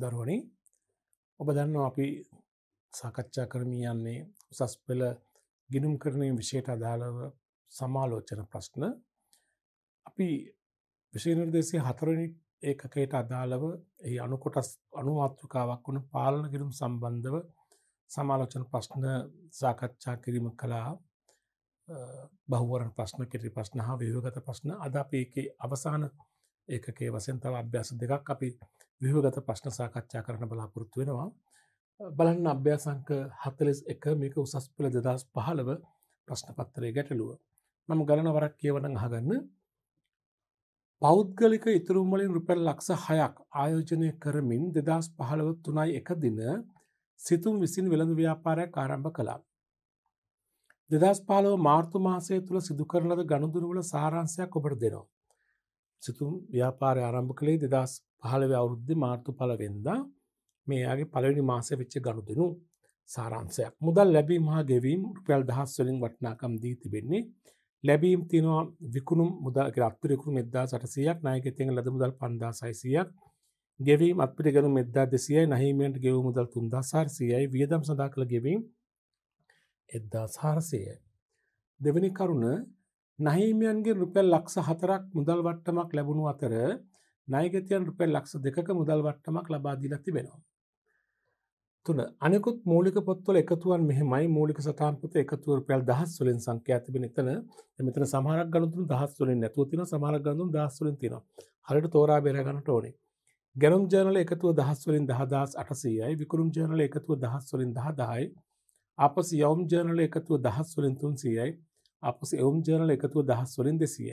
දරුවනි ඔබ දන්න අපි සාකච්ඡා කරමී යන්නේ උසස් පෙළ ගිනුම් කරණය විෂයට අදාළව සමාලෝචන ප්‍රශ්න අපි විශේනිර්දේශය හතරනි ඒකකයට අදාළව ඒ අනුකොටස් අනුමාත්‍රකාවක් වුණ පාලන ගිරුම් සම්බන්ධව සමාලෝචන ප්‍රශ්න සාකච්ඡා කිරීම කලා බහුවරණ ප්‍රශ්න කිරි ප්‍රශ්න හා වයෝගත ප්‍රශ්න අද අප ඒකේ අවසාන ඒකේ වසෙන් තව අභ්‍යාස දෙකක් අපි විහගත ප්‍රශ්න සාකච්ඡා කරන බලාපොරොත්තු වෙනවා. බලන්න අභ්‍යාසංක හතලෙස් එක මේක උසස් පෙළ දෙදස් පහළව ප්‍රශ්නපත්තරය ගැටලුව. මම ගණන වරක් කියවන අහගන්න. පෞද්ගලික ඉතුරුම්වලින් රුපැල් ලක්ෂ හයක් ආයෝජනය කරමින් දෙදස් පහළව තුනයි එක දින සිතුම් විසින් වෙළඳ ව්‍යාපාරයක් ආරම්භ කළා. දෙදස් පාලව මාර්තු මාසය තුළ සිදුකරලද ගණුදුරුවල සාරංශයක් ඔබට දෙනවා. සිතුම් ව්‍යාපාරය ආරම්භ කළේ දෙදස් පහළව අවුද්ධ මාර්තු පලවෙෙන්දා මේයාගේ පලවෙනි මාස වෙච්ච ගණුදෙනු සාරන්සයක් මුදල් ලැබීම හා ගෙවීම් රුපැල් දහස් වලින් වටනාකම් දී තිබෙන්නේ ලැබීම් තිනවා විකුණුම් මුදල් ග්‍රප්තිරෙකුු මෙදදා සටසයක් නායකතිෙන් ලද මුදල් පන්දා සයිසියක් ගෙවීම අපිටගරු මෙදදා දෙසියයි නහිමෙන්ට ගෙව මුදල් තුන්දා සාර්සියයි වියදම් සඳා කළ ගෙවීම් එද්දා සාරසයයි දෙවැනි කරුණ නහිමියන්ගේ රුපැල් ලක්ෂ හතරක් මුදල් වට්ටමක් ලැබුණු අතර නයගතයන් රුපැල් ලක්ෂ දෙක මුදල් වට්ටමක් ලබාදීලා තිබෙනවා. තුන අනෙකුත් මූලික පොත්වල එකතුවන් මෙහෙමයි මූලික සටන්පත එකතුව රුපැල් දහස් වලින් සංඛ්‍යා තිබෙන එතන මෙතන සමහරක් ගණතුන් දහස් වලින් නැතුව තියෙන සමහරක් ගණතුන් දහස් වලින් තියෙනවා. හරියට තෝරා බේර ගන්නට ඕනේ. ගැනුම් ජර්නල එකතුව දහස් වලින් 10800යි විකුරුම් ජර්නල එකතුව දහස් වලින් 10000යි ආපසු යවුම් ජර්නල එකතුව දහස් වලින් 300යි අපස එවුම් ජර්නල එකතුව දහස් වලින් දෙසිය.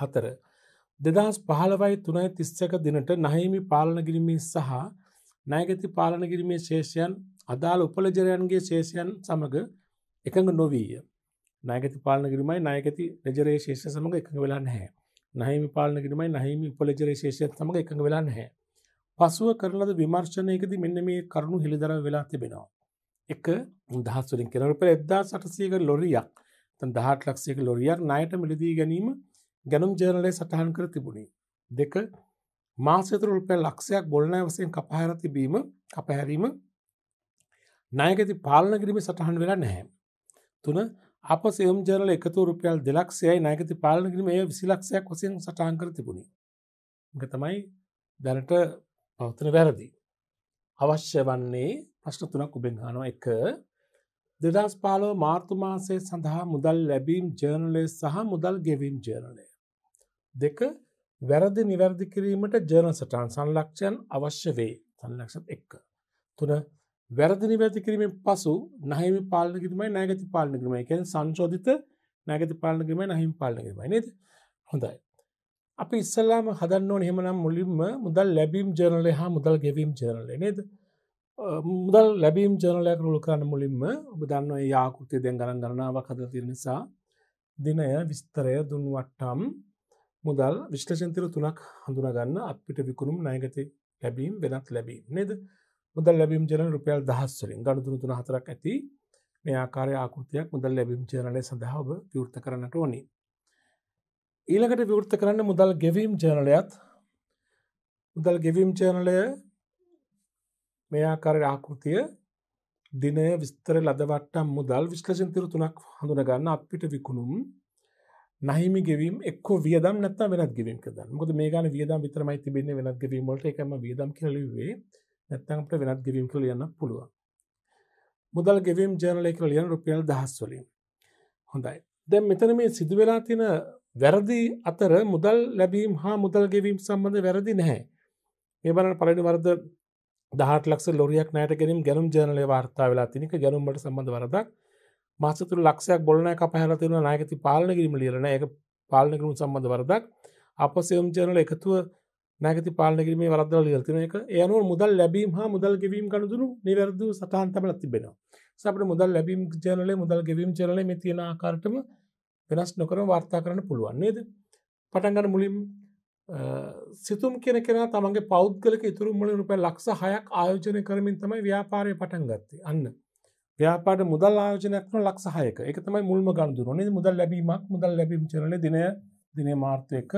හතර දෙදහස් පහළවයි තුනයි තිස්සක දිනට නහිමි පාලන කිරීමේ සහ නෑගති පාලන කිරීමේ ශේෂයන් අදාළ උපලජරයන්ගේ ශේෂයන් සමඟ එකඟ නොවීය. නෑගති පාලන කිරීමයි නායකති රජරේ ශේෂ සමඟ එකඟ වෙලා නැහැ. නහිමි පාලන කිරීමයි නහිමි උපලජරේ ශේෂයන් සමඟ එකඟ වෙලා නැහැ. පසුව කරලද විමර්ශනයකද මෙන්න මේ කරුණු හිළිදර වෙලා තිබෙනවා. එක දහස්වලින් කෙනරු පෙර එද්දා සටසීක ලොරියක් දහට ලක්ෂයක ලොරියක් ණයට මිලදී ගැනීම ගැනුම් ජර්නලය සටහන් කර තිබුණි. දෙක මාසතුර රුපියල් ලක්ෂයක් බොල්නෑ වසයෙන් කපහැර තිබීම කපහැරීම ණයගති පාලන කිරීම සටහන් වෙලා නැහැ. තුන අප සයම් ජර්නල එකතු රුපියල් දෙලක්ෂයයි ණයගති පාලන කිරීම එය විසි ලක්ෂයක් වසයෙන් සටහන් කර තිබුණි. එක තමයි දැනට පවතන වැරදි. අවශ්‍ය වන්නේ ප්‍රශ්න තුනක් උබෙන් හනෝ එක දෙදස් පාලෝ මාර්තුමාසය සඳහා මුදල් ලැබීම් ජර්නලය සහ මුදල් ගෙවීම් ජර්නලය. දෙක වැරදි නිවැරදි කිරීමට ජර්න සටන් සංලක්ෂයන් අවශ්‍ය වේ සංලක්ෂ එක්ක. තුන වැරදි නිවැති කිරීමෙන් පසු නහිමි පාලනකිරීමයි නෑගති පාලනකිරීමයි කැන සංශෝධිත නෑගති පාලනකිරීමයි නහිම පාලනකිරීමයි නද හොඳයි. අපි ඉස්සල්ලාම හදන්න ඕන හෙමනම් මුලින්ම මුදල් ලැබීම් ජර්නලය හා මුදල් ගෙවීම් ජර්නලය නේද. මුදල් ලැබීම් ජනලයක් රුල් කරන්න මුලින්ම ඔබ දන්න යාකෘතිය දෙන් ගණන් ගණනාවක් හද තිර නිසා දිනය විස්තරය දුන්වට්ටම් මුදල් විශ්ලෂන්තර තුනක් හඳුනගන්න අපිට විකුණුම් නයගති ලැබීම් වෙනත් ලැබීම් නේද මුදල් ලැබීම් ජන රුපියල් දහස්වලින් ගණුතුරු තුන හතරක් ඇති මේ ආකාරය ආකෘතියක් මුදල් ලැබීම් ජනලය සඳහාව විවෘත කරන්නට ඕනි. ඊළකට විවෘත කරන්න මුදල් ගෙවීම් ජනලයත් මුදල් ගෙවීම් ජනලය මේ ආකාරයට ආකෘතිය දිනය විස්තර ලදවට්ටම් මුදල් විශ්ලෂන් තිරු තුනක් හඳුන ගන්න අපිට විකුණුම් නහිමි ගෙවීම එක්ක වියදම් නැත්නම් වෙනත් ගෙවීම කරන්න. මොකද මේ ගාන වියදම් විතරමයි තිබෙන්නේ වෙනත් ගෙවීම වලට ඒකම වියදම් කියලා ලිව්වේ. නැත්නම් අපිට වෙනත් ගෙවීම් කියලා ලියන්න පුළුවන්. මුදල් ගෙවීම් ජර්නල් එක කියලා ලියන රුපියල් 1000 වලින්. හොඳයි. දැන් මෙතන මේ සිදු වෙලා තියෙන වැරදි අතර මුදල් ලැබීම් හා මුදල් ගෙවීම් සම්බන්ධ වැරදි නැහැ. මේ බලන්න පළවෙනි වරද දහට ලක්ස ලොරියක් නෑට ගැනම් ගැනම් ජනලය වාර්තා වෙලා තිනික ගැනුම්ට සබඳ වරදක් මසතුර ලක්ෂයක් බොලනය කපහැල තිරන නායකති පාලන කිරීම ලියරන එක පාලනකරුම් සම්බඳ වරදක් අප සයම් ජනල එකතුව නැගති පාලනකිරීම වරදල ලියතින එක යනු මුදල් ලැබීම හා මුදල් ගෙවීම් කනතුරු නිවැරදු සටහන්තමල තිබෙනවා සට මුදල් ලැබීම් ජනල මුදල් ගෙවීම් ජනල මේ තියෙන ආකාරටම වෙනස් නොකර වාර්තා කරන පුළුවන්න්නේද පටන්ගන්න මුලින් සිතුම් කෙන කෙන තමගේ පෞද්ගලක ඉතුරුම්මල රුප ලක්ෂ හයක් ආයෝජනය කරමින් තමයි ව්‍යාපාරය පටන් ගත්තේ අන්න ව්‍යාපාට මුදල් ආයෝජනයක්න ලක්ෂහයක එක තමයි මුල්ම ගන්දුරන මුදල් ලැබීමක් මුදල් ලැබීම චරල දිනය දින මාර්ථයක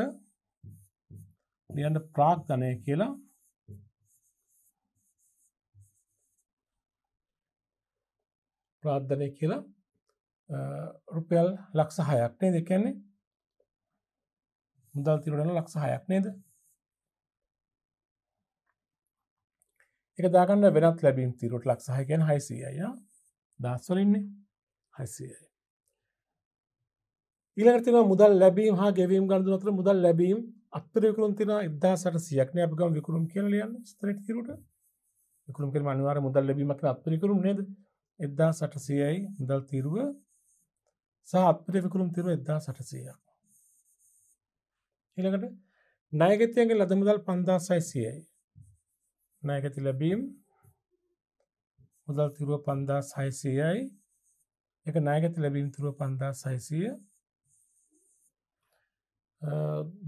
ලියන්න ප්‍රාක්්ධනය කියලා ප්‍රාද්ධනය කියලා රුපියල් ලක්ෂහයක්නේ දෙකන්නේ මුදල් තිරටන ලක්ෂ හයක් නේද එක දාගන්න වෙනත් ලැබීම් තිරට ලක්සාහකෙන් හයිසිය දස්වලින්නේ හයිසියයි ඉලතින මුදල් ලැබීම හා ගැවීම් ගන්දු අතර මුදල් ලැබීම් අත්තරිකරුන් තින ඉදදා සට සියක්න අපිකම් විකරුම් කියලියන්න ස්ත්‍රට තිරට විකරුම් කර අනිවාර මුදල් ලැබීමක් අත්තරිකරුම් නේද එදදා සටසියයි මුදල් තිරුව සහ අපිට විකරුම් තිරුව එදදා සටසියක් එළකට නායගතයන්ගේ ලද මුදල් පන්දා සයිසියයි නායගති ලැබීම් මුදල් තිරුව පන්දා සයිසියයි එක නායගති ලැබීම් තුරුව පන්දා සයිසිය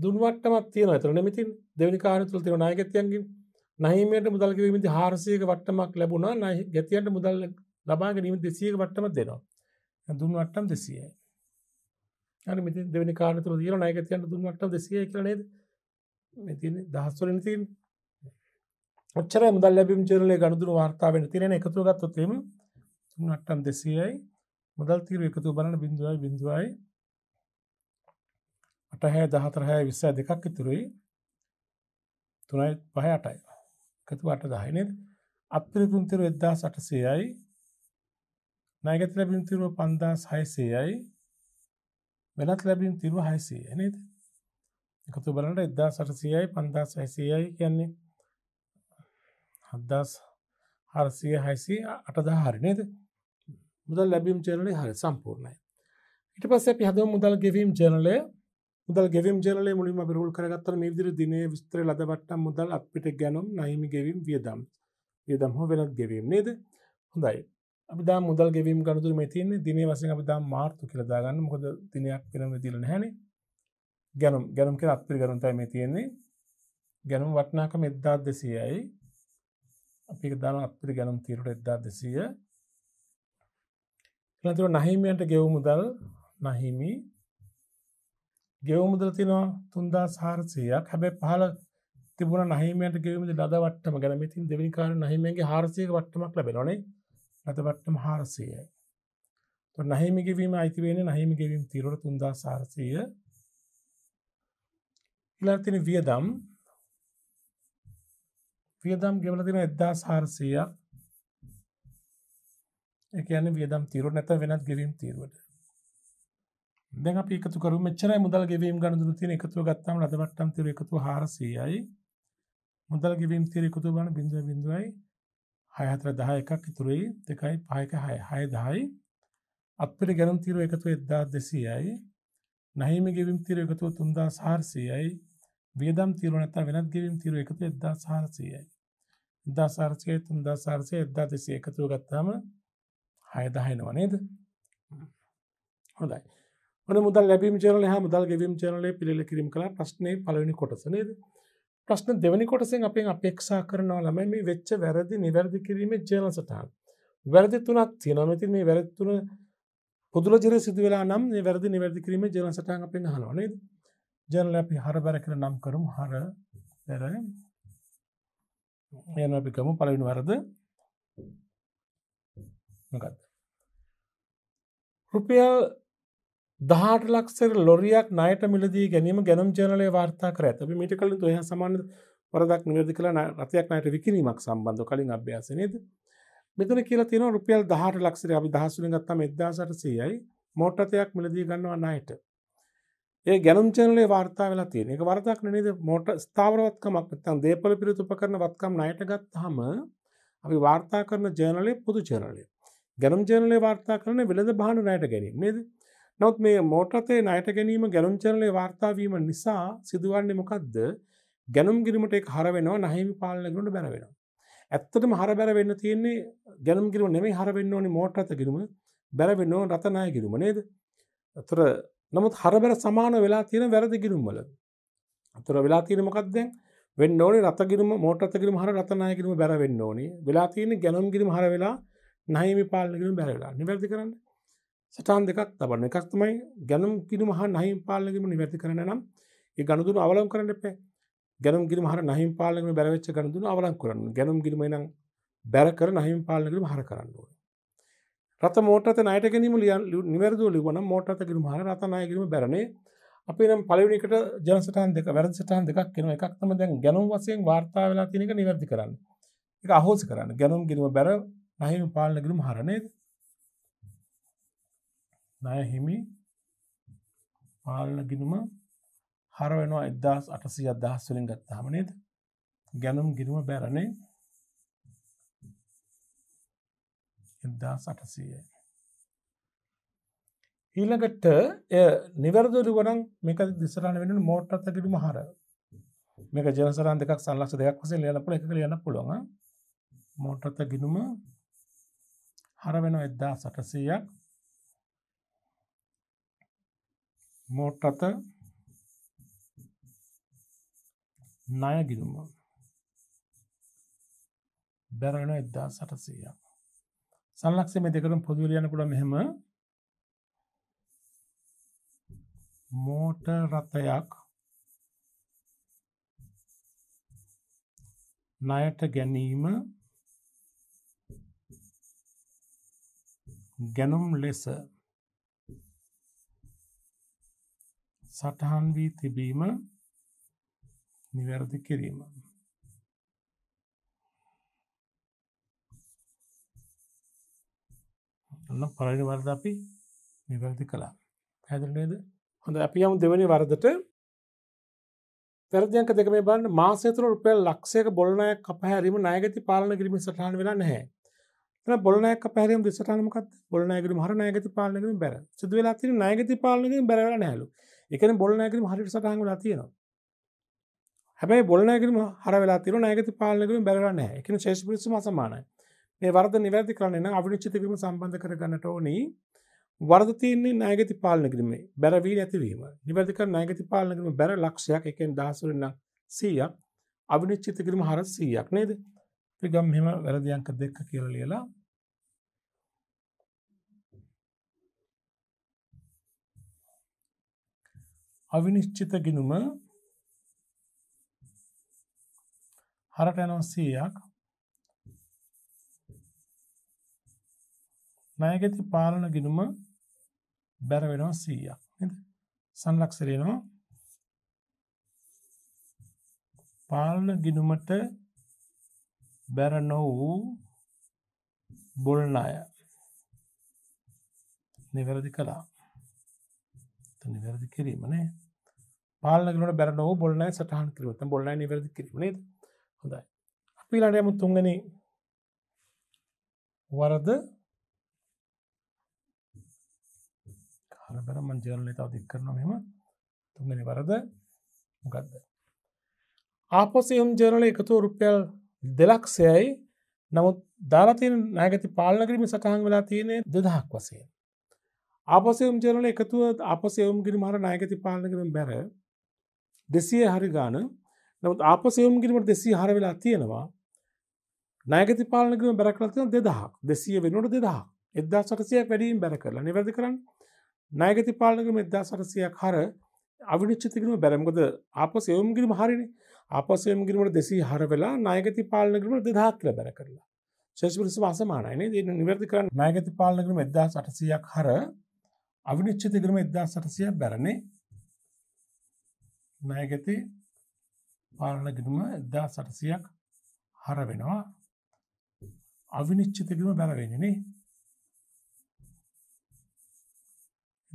දුන්වටමක් තියන තර නමතින් දෙවනි කාරතුල තිර නායගතයන්ගේ නහිමයට මුදල් කිවීමති හාරසයක වට්ටමක් ලැබුණා නයි ගැතියන්ට මුදල් ලබාගනීම දෙසියක වට්ටම දෙනවා දුන්වට්ටම් දෙසියයි හරි මෙති දෙවනි කාරතුර දීර නායකතියන්න දුන්නට දෙසිය කරනේද මෙතින දහස්වලින් තින් ඔච්චර මුදල් ලැබිම් චරලේ ගඩුදුරු වාර්තාාවෙන තිරෙන එකතු ගත්තොත්තෙම තුන්නට්ටන් දෙසියයි මුදල් තීර එකතු බලන බිඳුවයි බිඳුවයි අටහැ දහතරහය විස්සය දෙකක් ඉතුරුයි තුනයි පහ අටයි එකතු අට දහයිනෙත් අත්තර තුන්තර එද්දා සටසයයි නයගත ලැබිම් තිරුව පන්දා සයිසයයි වෙනත් ලැබීම් තිරු හයිසිය නේද එකතු බලට එදදා සටසියයි පන්දස් හැසියයි කියන්නේ හද්දස් හරසිය හැසි අටදා හරිනේද මුදල් ලැබීම් ජනලේ හරි සම්පූර්ණයි ඉට පස්ස පිහද මුදල් ගෙවීම් ජනලය මුදල් ගෙවම් ජනල මුලිම බිරුල් කරගත්තර නිදිර දිනේ විස්ත්‍ර ලදවට මුදල් අපිට ගැනම් නහිමි ගෙවීම් වියදම් වියදම් හෝ වෙනත් ගෙවීම් නේද හොඳයි අපි දා මුදල් ගෙවීම ගනතුර මෙතින්නේ දිනේ වසෙන් අපි දා මාර්තු කියලදාගන්න මොකද දිනයක් පෙනම තිලන හැන ගැනම් ගැනම් කියල අපිරි ගරුන්තයි මේ තියෙන්නේ ගැනම් වටනාක මෙද්දා දෙසියයි අපි දාන අපිරි ගැනම් තීරට එද්දා දෙසිය නතුර නහිමියන්ට ගෙව් මුදල් නහිමි ගෙව් මුදල තිනවා තුන්දා සාර්සයක් හැබැ පහල තිබුණ නහිමට ගෙවීම ලද වටම ගැනමතින් දෙවිකාර නහිමගේ හාරසයක වට්ටමක් ලැබෙනොනේ රතවට්ටම හාරසයයි. නහිමිගෙවීම අයිතිවෙන නහිමිගෙවීම් තිරට තුන්දා සාරසය ඉලාතින වියදම් වියදම් ගෙවලතින එද්දා සාරසයක් එකන වියදම් තිරු නැත වෙනත් ගෙවීම් තීරුවට දෙ පිකතුකරු මෙචර මුදල් ගෙවීම් ගණඳු තින එකතු ගත්තම රදවට්ටම් තිර එකතු හාරසයයි මුදල් ගෙවීම් තිරෙකුතු බන බිඳුව බිඳුවයි හයතර දහ එකක් ඉතුරයි දෙකයි පහයක හය හය දහයි අපිට ගැනම් තීර එකතු එද්දා දෙසීයයි නහිම ගෙවිම් තීර එකතුව තුන්දා සාර්සයයි වියදම් තීරු නැත වෙනත් ගෙවිම් තීර එකතු එද්දා සාර්සයයි එදා සාර්සය තුන්දා සාර්සය එද්දා දෙසී එකතුව ගත්තාම හය දහයනවා නේද හොඳයි ඔන මුදල් ලැබීම් චරල හා මුදල් ගෙවිම් චරලේ පිළිල කිරීම කළ ප්‍රශ්නය පලවෙනි කොටස නේද ප්‍රශ්න දෙවනි කොටසෙන් අපෙන් අපේක්ෂා කරනවා ළමයි මේ වෙච්ච වැරදි නිවැරදි කිරීමේ ජේන සටහන්. වැරදි තුනක් තියෙනවා. මෙතින් මේ වැරදි තුන පොදුලජිර සිදු වෙලා නම් මේ වැරදි නිවැරදි කිරීමේ ජේන සටහන් අපෙන් අහනවා නේද? ජේනල අපි හර බර කියලා නම් කරමු. හර බර යන අපි ගමු පළවෙනි වරද මොකක්ද? රුපියල් දහට ලක්සර ලොරියක් නයට මිලදී ගැනීම ගැනම් ජනලය වාර්තා කර ඇතබි මිට කලින් තුහ සමාන වරදක් නිවැරදි කළ රතයක් නයට විකිරීමක් සම්බන්ධ කලින් අභ්‍යාසනයද මෙතන කියලා තියෙන රුපියල් දහට ලක්සර අපි දහසුන ගත්තම එදදාසට සීයයි මෝටතයක් මිලදී ගන්නවා නයට ඒ ගැනම් ජනලේ වාර්තා වෙලා තියෙන එක වරදක් නනිද මෝට ස්ථාවරවත්කමක් තන් දේපල පිරිතුප කරන වත්කම් නයට ගත් හම අපි වාර්තා කරන ජනලේ පුදු ජනලේ ගැනම් ජනලේ වාර්තා කරන වෙළඳ බාන නයට ගැනීම නේද නොත් මේ මෝටරතේ නයට ගැනීම ගැනුම් චරලය වාර්තාාවීම නිසා සිදුවන්නේ මොකක්ද ගැනුම් ගිරිමට එක් හරවෙනවා නහිමි පාලනගුට බැරවෙන. ඇත්තටම හර බැරවෙන්න තියෙන්නේ ගැනම් ගිරුව නෙමේ හරවෙන්න ඕනි මෝටරත කිරීම බැරවෙන්නෝ රතනාය කිරීම නේද. තුර නමුත් හරබැර සමාන වෙලා තියෙන වැරදි කිරුම්වල. තුර වෙලා තියෙන මොකක්දැන් වෙන්න ඕනේ රතකිරම මෝටත කිරම හර රතනාය කිරීම බැරවෙන්න ඕනි වෙලා තියෙන ගැනම් ගිරිම හර වෙලා නහිමි පාලනකිරීම බැරවෙලා නිවැරදි කරන්න සටාන් දෙකක් තබන්න එකක් තමයි ගැනුම් කිරීම හා නහිම් පාලනයම නිවැරදි කරන නම් ඒ ගනුදුන අවලං කරන්න එපා. ගැනුම් කිරීම හා නහිම් පාලනයම බැරවෙච්ච ගනුදුන අවලං කරන්න. ගැනුම් කිරීම නම් බැර කර නහිම් පාලන කිරීම හර කරන්න ඕනේ. රත මෝටරත ණයට ගැනීම නිවැරදිව ලිව්වනම් මෝටරත කිරීම හා රත ණය කිරීම බැරනේ. අපි නම් පළවෙනි එකට ජන සටහන් දෙක වැරදි සටහන් දෙකක් එනවා. එකක් තමයි දැන් ගැනුම් වශයෙන් වාර්තා වෙලා තියෙන එක නිවැරදි කරන්න. ඒක අහෝසි කරන්න. ගැනුම් කිරීම බැර නහිම් පාලන කිරීම හර නේද? ණය හිමි පාලන ගිනුම හර වෙනවා එදදාස් අටසි අදහස් වලින් ගත්තාම නේද ගැනුම් ගිනුම බැරණේ එදදා සටසීයයි. ඊළඟට නිවැරදුරුවනම් මේක දිසරන වෙන මෝට් අත්තකිටුම හර මේක ජනසරන් දෙකක් සල්ලක්ෂ දෙයක් වසේ ලියනපුල එක ලියන්න පුළුවන් මෝට්‍රත ගිනුම හර වෙන එදදා සටසීයක් මෝට් අත ණය ගිණුම බැරණ 1800ක් සංලක්ෂ්‍ය මේ දෙකටම පොදු වෙලා යනකොට මෙහෙම මෝටර් රථයක් ණයට ගැනීම ගැනුම් ලෙස සටහන් වී තිබීම නිවැරදි කිරීම. ඔන්න පරණි වරද අපි නිවැරදි කළා. හැදරනේද හොඳ අපි යමු දෙවැනි වරදට පැරදියක දෙක මේ බලන්න මාසේතුර රුපියල් ලක්ෂයක බොලනයක් කපහැරීම ණයගති පාලන කිරීම සටහන් වෙලා නැහැ. එතන බොලනයක් කපහැරීම දෙසටහන මොකක්ද? බොලනයගිරීම හර ණයගති පාලන කිරීම බැර. සිදු වෙලා තියෙන ණයගති පාලන කිරීම බැර වෙලා නැහැලු. එකන බොලනෑකිරීම හරිට සටහන් වෙලා තියෙනවා හැබැයි බොලනෑකිරීම හර වෙලා තියෙන නෑගති පාලනය කිරීම බැලලා නැහැ එකන ශේෂ පිරිසම අසමානයි මේ වරද නිවැරදි කරන්න නම් අවිනිශ්චිත කිරීම සම්බන්ධ කරගන්නට ඕනි වරද තියෙන්නේ නෑගති පාලන කිරීම බැරවී නැතිවීම නිවැරදි කර නෑගති පාලන කිරීම බැර ලක්ෂයක් එකෙන් දහස් වලින් නම් 100ක් අවිනිශ්චිත කිරීම හර 100ක් නේද අපි ගම් මෙහෙම වැරදි අංක දෙක කියලා ලියලා අවිනිශ්චිත ගිනුම හරට යනවා සීයක් ණයගති පාලන ගිනුම බැර වෙනවා සීයක් නේද සංලක්ෂරයනවා පාලන ගිනුමට බැර නොවූ බොල්න අය නිවැරදි කළා නිවැරදි කිරීමනේ පාලනකට බැරනෝ බොල්නෑ සටහන් කිරවත බොල්න නිවැරදි කිරීමනේද හොඳයි අපි ලඩයම තුන්ගන වරද හරබර මංජලනය තව දික් කරන මෙම තුන්ගන වරද මොකක්ද ආපසයම් ජනල එකතු රුපියල් දෙලක්ෂයයි නමුත් දාලතින නෑගති පාලනකිරීම සටහන් වෙලා තියනෙ දෙදහක් වසේ ආපසයම් ජනල එකතුව අපසයම් ගිරි මහර නායගති පාලනකිරීම බැර දෙසිය හරි ගාන නමුත් ආපසයවම් කිරීමට දෙසී හර වෙලා තියෙනවා නෑගති පාලනකම බැරකලතින දෙදහක් දෙසිය වෙනුවට දෙදහ එදදා සටසයක් වැඩීම් බැර කරලා නිවැරදි කරන්න නෑගති පාලනකම එදදා සටසයක් හර අවිනිච්චිතිකරම බැරම්ගොද ආපසයවම් කිරීම හරිනි ආපසයම් කිරීමට දෙසී හර වෙලා නායගති පාලනකරීම දෙදහක් කියල බැර කරලා ශේෂපිරිස වසමානයන දන නිවැරදි කරන්න නෑගති පාලනකරම එදදා සටසයක් හර අවිනිච්චිතිකරම එදදා සටසයක් බැරණේ නායකති පාලන ගිණුම 1800ක් හර වෙනවා අවිනිශ්චිත වීම බැල වෙන්නේ නේ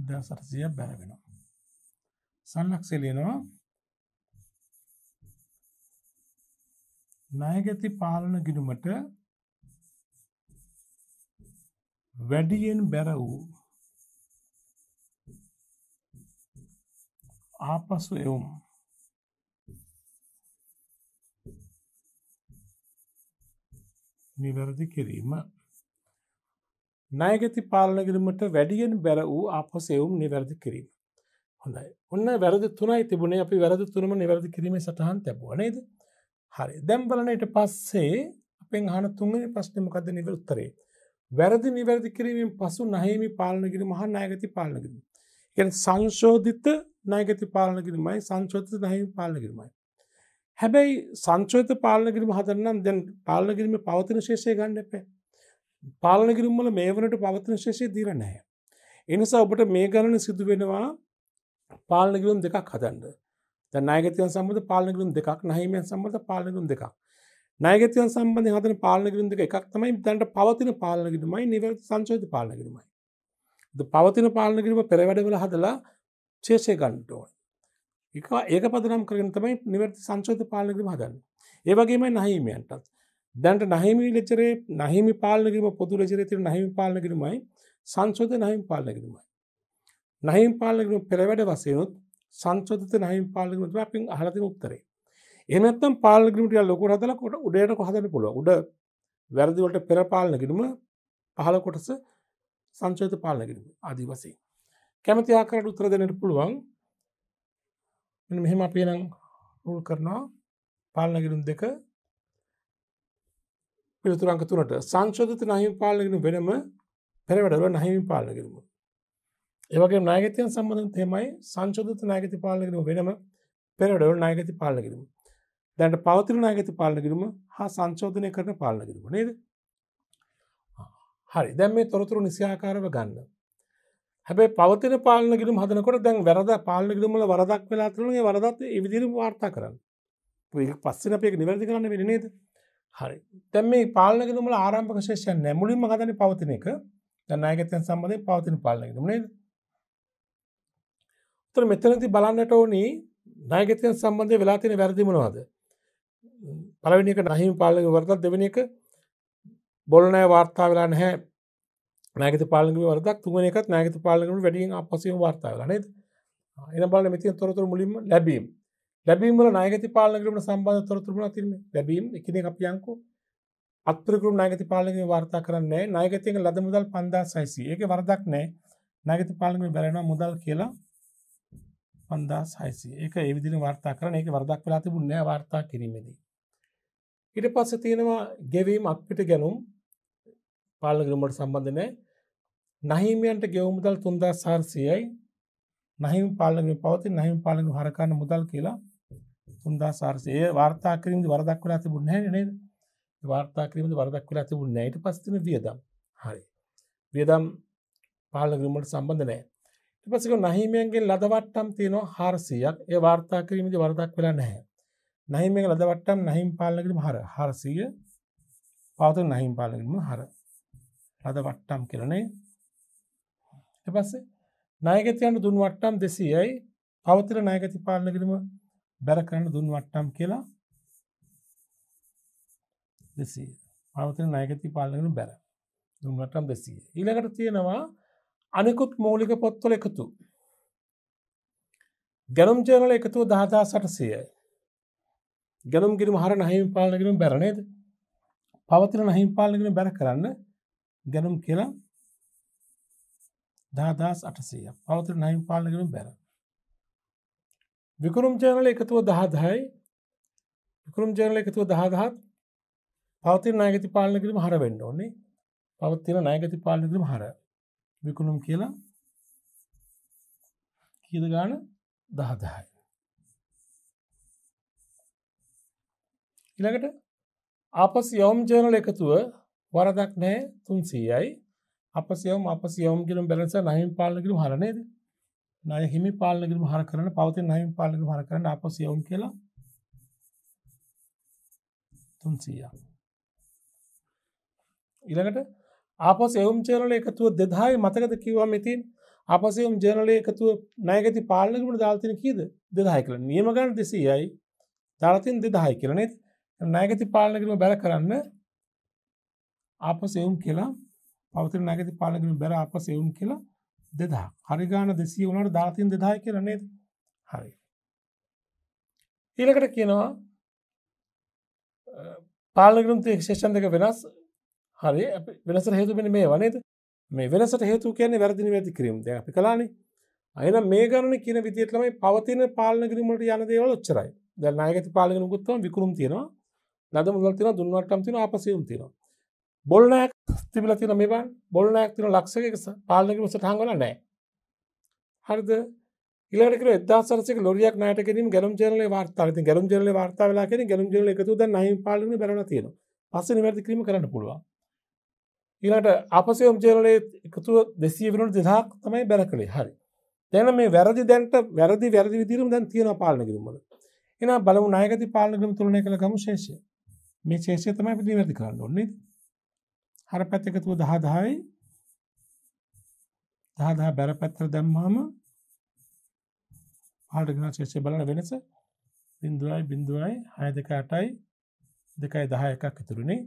1800ක් බැල වෙනවා සංලක්ෂය ලියනවා නායකති පාලන ගිණුමට වැඩියෙන් බැර වූ ආපසු එවුම් නිවැරදි කිරීම නායගති පාලන කිරීමට වැඩියෙන් බැර වූ අපස එවුම් නිවැරදි කිරීම හොඳයි ඔන්න වැරදි තුනයි තිබුණේ අපි වැරදි තුනම නිවැරදි කිරීම සටහන් තැබුව නේද හරි දැම් බලනට පස්සේ අපෙන් හන තුන්ගනි ප්‍රශ්නමකද නිවර උත්තරේ වැරදි නිවැරදි කිරීමෙන් පසු නහිමි පාලන කිරීම හා නායගති පාලන කිරීම සංශෝධිත නායකති පාලන කිරීමයි සංශෝධිත නැහිම පාලන කිරීමයි. හැබැයි සංශෝධිත පාලන කිරීම හදන්න නම් දැන් පාලන කිරීමේ පවතින ශේෂය ගන්න එපා. පාලන කිරීම වල මේ වනට පවතින ශේෂය දීලා නැහැ. ඒ නිසා ඔබට මේ ගණන සිදු වෙනවා පාලන කිරීම දෙකක් හදන්න. දැන් නායකතියන් සම්බන්ධ පාලන කිරීම දෙකක් නැහිමයන් සම්බන්ධ පාලන කිරීම දෙකක්. නායකතියන් සම්බන්ධ හදන පාලන කිරීම දෙක එකක් තමයි දැනට පවතින පාලන කිරීමයි නිවැරදි සංශෝධිත පාලන කිරීමයි. පවතින පාලන කිරීම පෙරවැඩවල හදලා ශේෂය ගණ්ටෝන් එක ඒක පදනම් කරන තමයි නිවැරදි සංශෝධ පාලනකිරීම හදන්න ඒවගේම නහිමයන්ටත් දැන්ට නහිමි ලෙචරේ නහිමි පාලනකිරීම පොදු ලෙචරේ තිර නහිමි පාලනකිරීමයි සංශෝධ නහිමි පාලනකිරීමයි නහිම් පාලනකිරීම පෙරවැඩ වසයනුත් සංශෝධිත නහිම් පාලනකිරීම තමයි අපි අහලා තියෙන උත්තරේ එහෙම නැත්නම් පාලනකිරීම ටික ලොකුට හදලා කොට උඩයට කොහදන්න පුළුවන් උඩ වැරදි වලට පෙර පාලනකිරීම පහළ කොටස සංශෝධිත පාලනකිරීම ආදී වශයෙන් කැමති ආකාරයට උත්තර දෙන්නට පුළුවන්. මෙන්න මෙහෙම අපි නම් රූල් කරනවා පාලන ගිණුම් දෙක පිළිතුරු අංක තුනට සංශෝධිත නහිමි පාලන ගිණුම් වෙනම පෙරවැඩවල නහිමි පාලන ගිණුම. ඒ වගේම නායකත්වයන් සම්බන්ධ තේමයි සංශෝධිත නායකත්ව පාලන ගිණුම වෙනම පෙරවැඩවල නායකත්ව පාලන ගිණුම. දැනට පවතින නායකත්ව පාලන ගිණුම හා සංශෝධනය කරන පාලන ගිණුම නේද? හරි. දැන් මේ තොරතුරු නිසියාකාරව ගන්න. හැබැ පවතින පාලනගිරම් හදනකොට දැන් වැරද පාලනගිරමල වරදක් වෙලාතරනේ වරදත් ඉවිදිර වාර්තා කරන්න පස්සන අපයක නිවැරදි කරන්න වෙන නේද හරි තැම මේ පාලනගිරමල ආරම්භක ශේෂය නැමුලින්ම ගතන පවතින එක දැනයගතයන් සම්බඳධය පවතින පාලනගිරම නේද තර මෙතනති බලන්නට ඕනි නායගතයන් සම්බන්ධය වෙලාතින වැරදිමනවාද පලවෙනික නහිම පාලක වරදත් දෙවන එක බොලනෑ වාර්තා වෙලා නැහැ නෑගත පාලග වරදක් තුමන එකත් නෑගත පාලකට වැඩියෙන් අපසය වාර්තාව නද එන බල මෙතින් තොරතුර මුලින්ම ලැබීම ලැබීමල නායගති පාලකට සම්බන්ධ තොරතුරුණ තිරම ලැබීම එකන අපියංකු අත්පරකරු නාගති පාලක වාර්තා කරන්නේ නායගතියක ලද මුදල් පන්දා සයිසි ඒක වරදක් නෑ නාගති පාලකට බැලෙන මුදල් කියලා පන්දා සයිසි ඒක ඒවිදින වාර්තා කරන ඒක වරදක් වෙලා තිබුණ නෑ වාර්තා කිරීමේදී ඉට පස්ස තියෙනවා ගෙවීම අපිට ගැනුම් පාලගරමට සම්බන්ධනෑ නහිමියන්ට ගෙව මුදල් 3400යි නහිම පාලනය පවතින නහිම පාලන හරකන්න මුදල් කියලා 3400 වාර්තා කිරීමද වරදක් වෙලා තිබුණේ නැහැ නේද? වාර්තා කිරීමද වරදක් වෙලා තිබුණේ නැහැ. ඊට පස්සේ තියෙන වියදම්. හරි. වියදම් පාලන කිරීමට සම්බන්ධ නැහැ. ඊට පස්සේ කො නහිමියන්ගේ ලදවට්ටම් තියෙනවා 400ක්. ඒ වාර්තා කිරීමද වරදක් වෙලා නැහැ. නහිමියන්ගේ ලදවට්ටම් නහිම පාලන කිරීම හර 400 පවතින නහිම පාලන කිරීම හර. ලදවට්ටම් කියලානේ එපස්සේ නායකතියන්ට දුන් වට්ටම් දෙසීයයි පවතිර නායකති පාලන කිරීම බැර කරන්න දුන් වට්ටම් කියලා දෙසී පවතින නායකති පාලනකරන බැර දුන් වට්ටම් දෙසීය ඊළකට තියෙනවා අනෙකුත් මූලික පොත්වල එකතු ගැනුම් ජනල එකතුව දහදා සටසයයි ගැනුම් කිරීම හර නහිම පාලනකිරීම බැරණේද පවතින නහිම් පාලනකිරීම බැර කරන්න ගැනුම් කියලා දාදස් අටසය පවතර නයිම් පාලනකරම් බැර. විකරුම් ජනල එකතුව දහදහයි විකරුම් ජනල එකතුව දහදහත් පවතිර නායගති පාලනකිරීම හර වෙන්න ඕන්නේ පවත්තින නායගති පාලනකිරීම හර විකුණුම් කියලා කියද ගාන දහදහයි. ඉළඟට අපස් යවම් ජනල එකතුව වරදක් නෑ තුන්සීයයි අප සයවම් අප සයවම් කිරම් බැලස නහිම් පාලනකිරම් හරණයද නය හිමි පාලනකිරම හර කරන පවති නහිම් පාලක හර කරන අප සයවම් කියලා තුන්සීයා ඉළඟට අප සෙවම් චේනල එකතුව දෙදායි මතකද කිවවා මෙතින් අප සෙවම් ජනල එකතුව නයගති පාලනකට දාල්තින කීද දෙදායි කළ නියමගන්න දෙසීයයි දාලතින් දෙදායි කියලනෙත් නයගති පාලනකරම බැල කරන්න අප සෙවුම් කියලා පවතින නැගති පාලගෙන බැර අප සෙවුම් කියලා දෙදා හරිගාන දෙසී වුණට දාතින් දෙදාය කියලා නේද හරි ඊළකට කියනවා පාලගෘන්ති ශේෂන් දෙක වෙනස් හරි වෙනසට හේතුබෙන මේ වනේද මේ වෙනසට හේතු කියන්නේ වැරදින වැති කිරීම දෙ අපි කලාන අයන මේ ගණන කියන විදිටලමයි පවතින පාලන කිරීමට යන දේවල් ඔච්චරයි දැ නායගති පාලගෙන ගුත්තම විකරුම් තියෙනවා නද මුදල් තින දුන්වටම් තින අපසයුම් තියෙනවා බොල්නෑක් තිබිල තින මේ බන් බොල්නෑක් තින ලක්ෂක පාලනකිම සටහංගල නෑ හරිද ඉලක දසක ලොරියක් නට කිරීම ගැම් ජනල වාර්තාති ගැම් ජනල වාර්තාවලා කියෙන ගැම් ජනල එකතු ද නයි පාලන බැන තියෙන පස නිවැරදි කිරීම කරන්න පුළුවන් ඊලට අපසයම් ජනලේ එකතු දෙසී වරුණු දෙදහක් තමයි බැර කළේ හරි දැන මේ වැරදි දැන්ට වැරදි වැරදි විදිරම් දැන් තියෙන පාලන කිරීමට එන බලු නායකති පාලනකම තුරණය කළ ගම ශේෂය මේ ශේෂය තමයි පිදිවැරදි කරන්න ඔන්නේ හර පැත්තකතුව දහදායි දහදා බැර පැත්තර දැම්මාම පාටගෙන ශේෂය බලන වෙනස බින්දුවයි බින්දුවයි හය දෙක අටයි දෙකයි දහ එකක් ඉතුරුණේ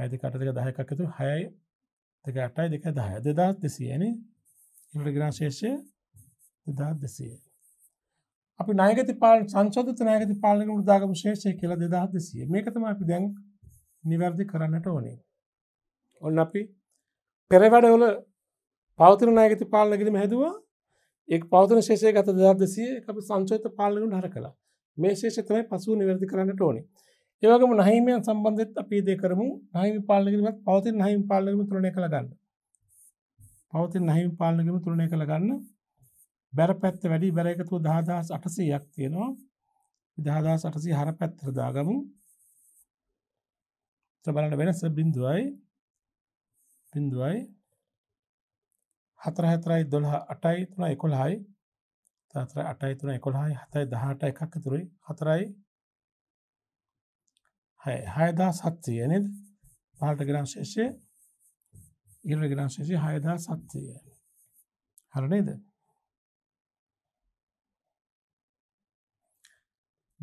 හය දෙකට දෙක දහ එකක් ඇතු හයයි දෙක අටයි දෙක දහය දෙදස් දෙසියන ඉටගෙන ශේෂය දෙදා දෙසිය අපි නායගති පාල සංශෝධත නායගති පාලනකට දාගම ශේෂය කියලා දෙදා දෙසිය මේකතම අපි දැන් නිවැරදි කරන්නට ඕනේ ඔන්න අපි පෙරවැඩවල පවතින නායගති පාලන කිරීම හැදවා එක් පවතන ශේෂය ගත දර්දසිය අපි සංචයත පාලනු හර කලා මේ ශේෂතමයි පසුව නිවැරදි කරන්න ටෝනි ඒවගේම නහිමයන් සම්බන්ධත් අපි දේ කරමු නහිමි පාලනකිරීමත් පවතින් නහිම පාලනකම තුරණය කළ ගන්න පවතින් නහිම පාලනකම තුරණය කළ ගන්න බැර පැත්ත වැඩි බැරයකතු දහදහස් අටසයක් තියෙනවා දහදහස් අටසී හර පැත්තර දාගමු බලන්න වෙනස බින්දුවයි බිඳුවයි හතර හතරයි දොළහ අටයි තුන එකොළහයි තතර අටයි තුන එකොළහයි හතයි දහට එකක් තුරයි හතරයි හයදා සත්තිය නද පාට ග්‍රාංශේෂය ඉර ග්‍රාංශේෂය හයදා සත්තිය හරනේද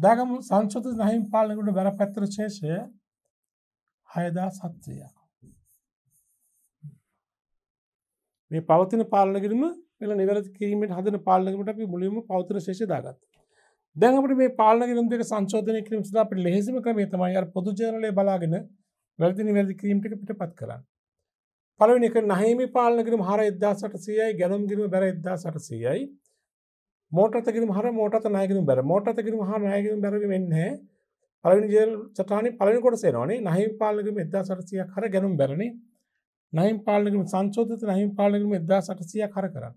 දාගම සංශත නහිම් පාලනකුට බැර පැත්තර ශේෂය හයදා සත්තියා මේ පවතින පාලනකිරම මෙල නිවර කිරීමට හදන පාලනකට අපි මුලින්ම පවතන ශේෂදාගත් දැන් අපට මේ පාලනකිරම් දෙක සංශෝධනය කිරීම සඳහා අපිට ලෙහෙසිම ක්‍රමය තමයි අර පොදු ජනලය බලාගෙන වැරදි නිවැරදි කිරීම ටික පිටපත් කරන්න පළවෙනි එක නහේමි පාලනකිරම හර 1800යි ගැනුම් කිරීම බැර 1800යි මෝටරත කිරීම හර මෝටරත ණය කිරීම බැර මෝටරත කිරීම හර ණය කිරීම බැර වෙන්නේ නැහැ පළවෙනි ජේල් සටහනේ පළවෙනි කොටස එනවනේ නහේමි පාලනකිරම 1800ක් හර ගැනුම් බැරනේ නහිම් පාලන ක්‍රම සංශෝධිත නහිම් පාලන ක්‍රම 1800ක් හර කරන්නේ.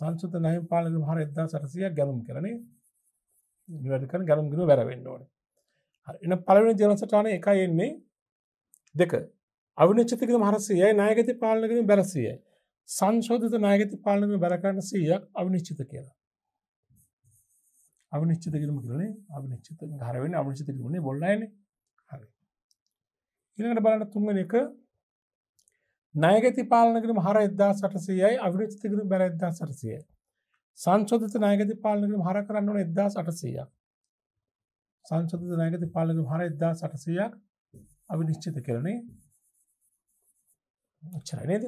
සංශෝධිත නහිම් පාලන ක්‍රම හර 1800ක් ගැලුම් කරන්නේ. නිවැරදි කරන ගැලුම් ගිරුව වැරවෙන්න ඕනේ. හරි. එන පළවෙනි ජනසටහන එකයි එන්නේ දෙක. අවිනිශ්චිත ක්‍රම 100යි නායකත්ව පාලන ක්‍රම 100යි. සංශෝධිත නායකත්ව පාලන ක්‍රම බැර කරන 100ක් අවිනිශ්චිත කියලා. අවිනිශ්චිත ක්‍රම කියන්නේ අවිනිශ්චිත හර වෙන්නේ අවිනිශ්චිත ක්‍රමනේ බොල්ලයිනේ. හරි. ඊළඟට බලන්න තුන්වෙනි එක ණයගැති පාලන ක්‍රම හර 1800යි අවිරෝචිත ක්‍රම බැර 1800යි. සංශෝධිත ණයගැති පාලන ක්‍රම හර කරන්න ඕනේ 1800ක්. සංශෝධිත ණයගැති පාලන ක්‍රම හර 1800ක් අවිනිශ්චිත කරන්නේ. ඔච්චරයි නේද?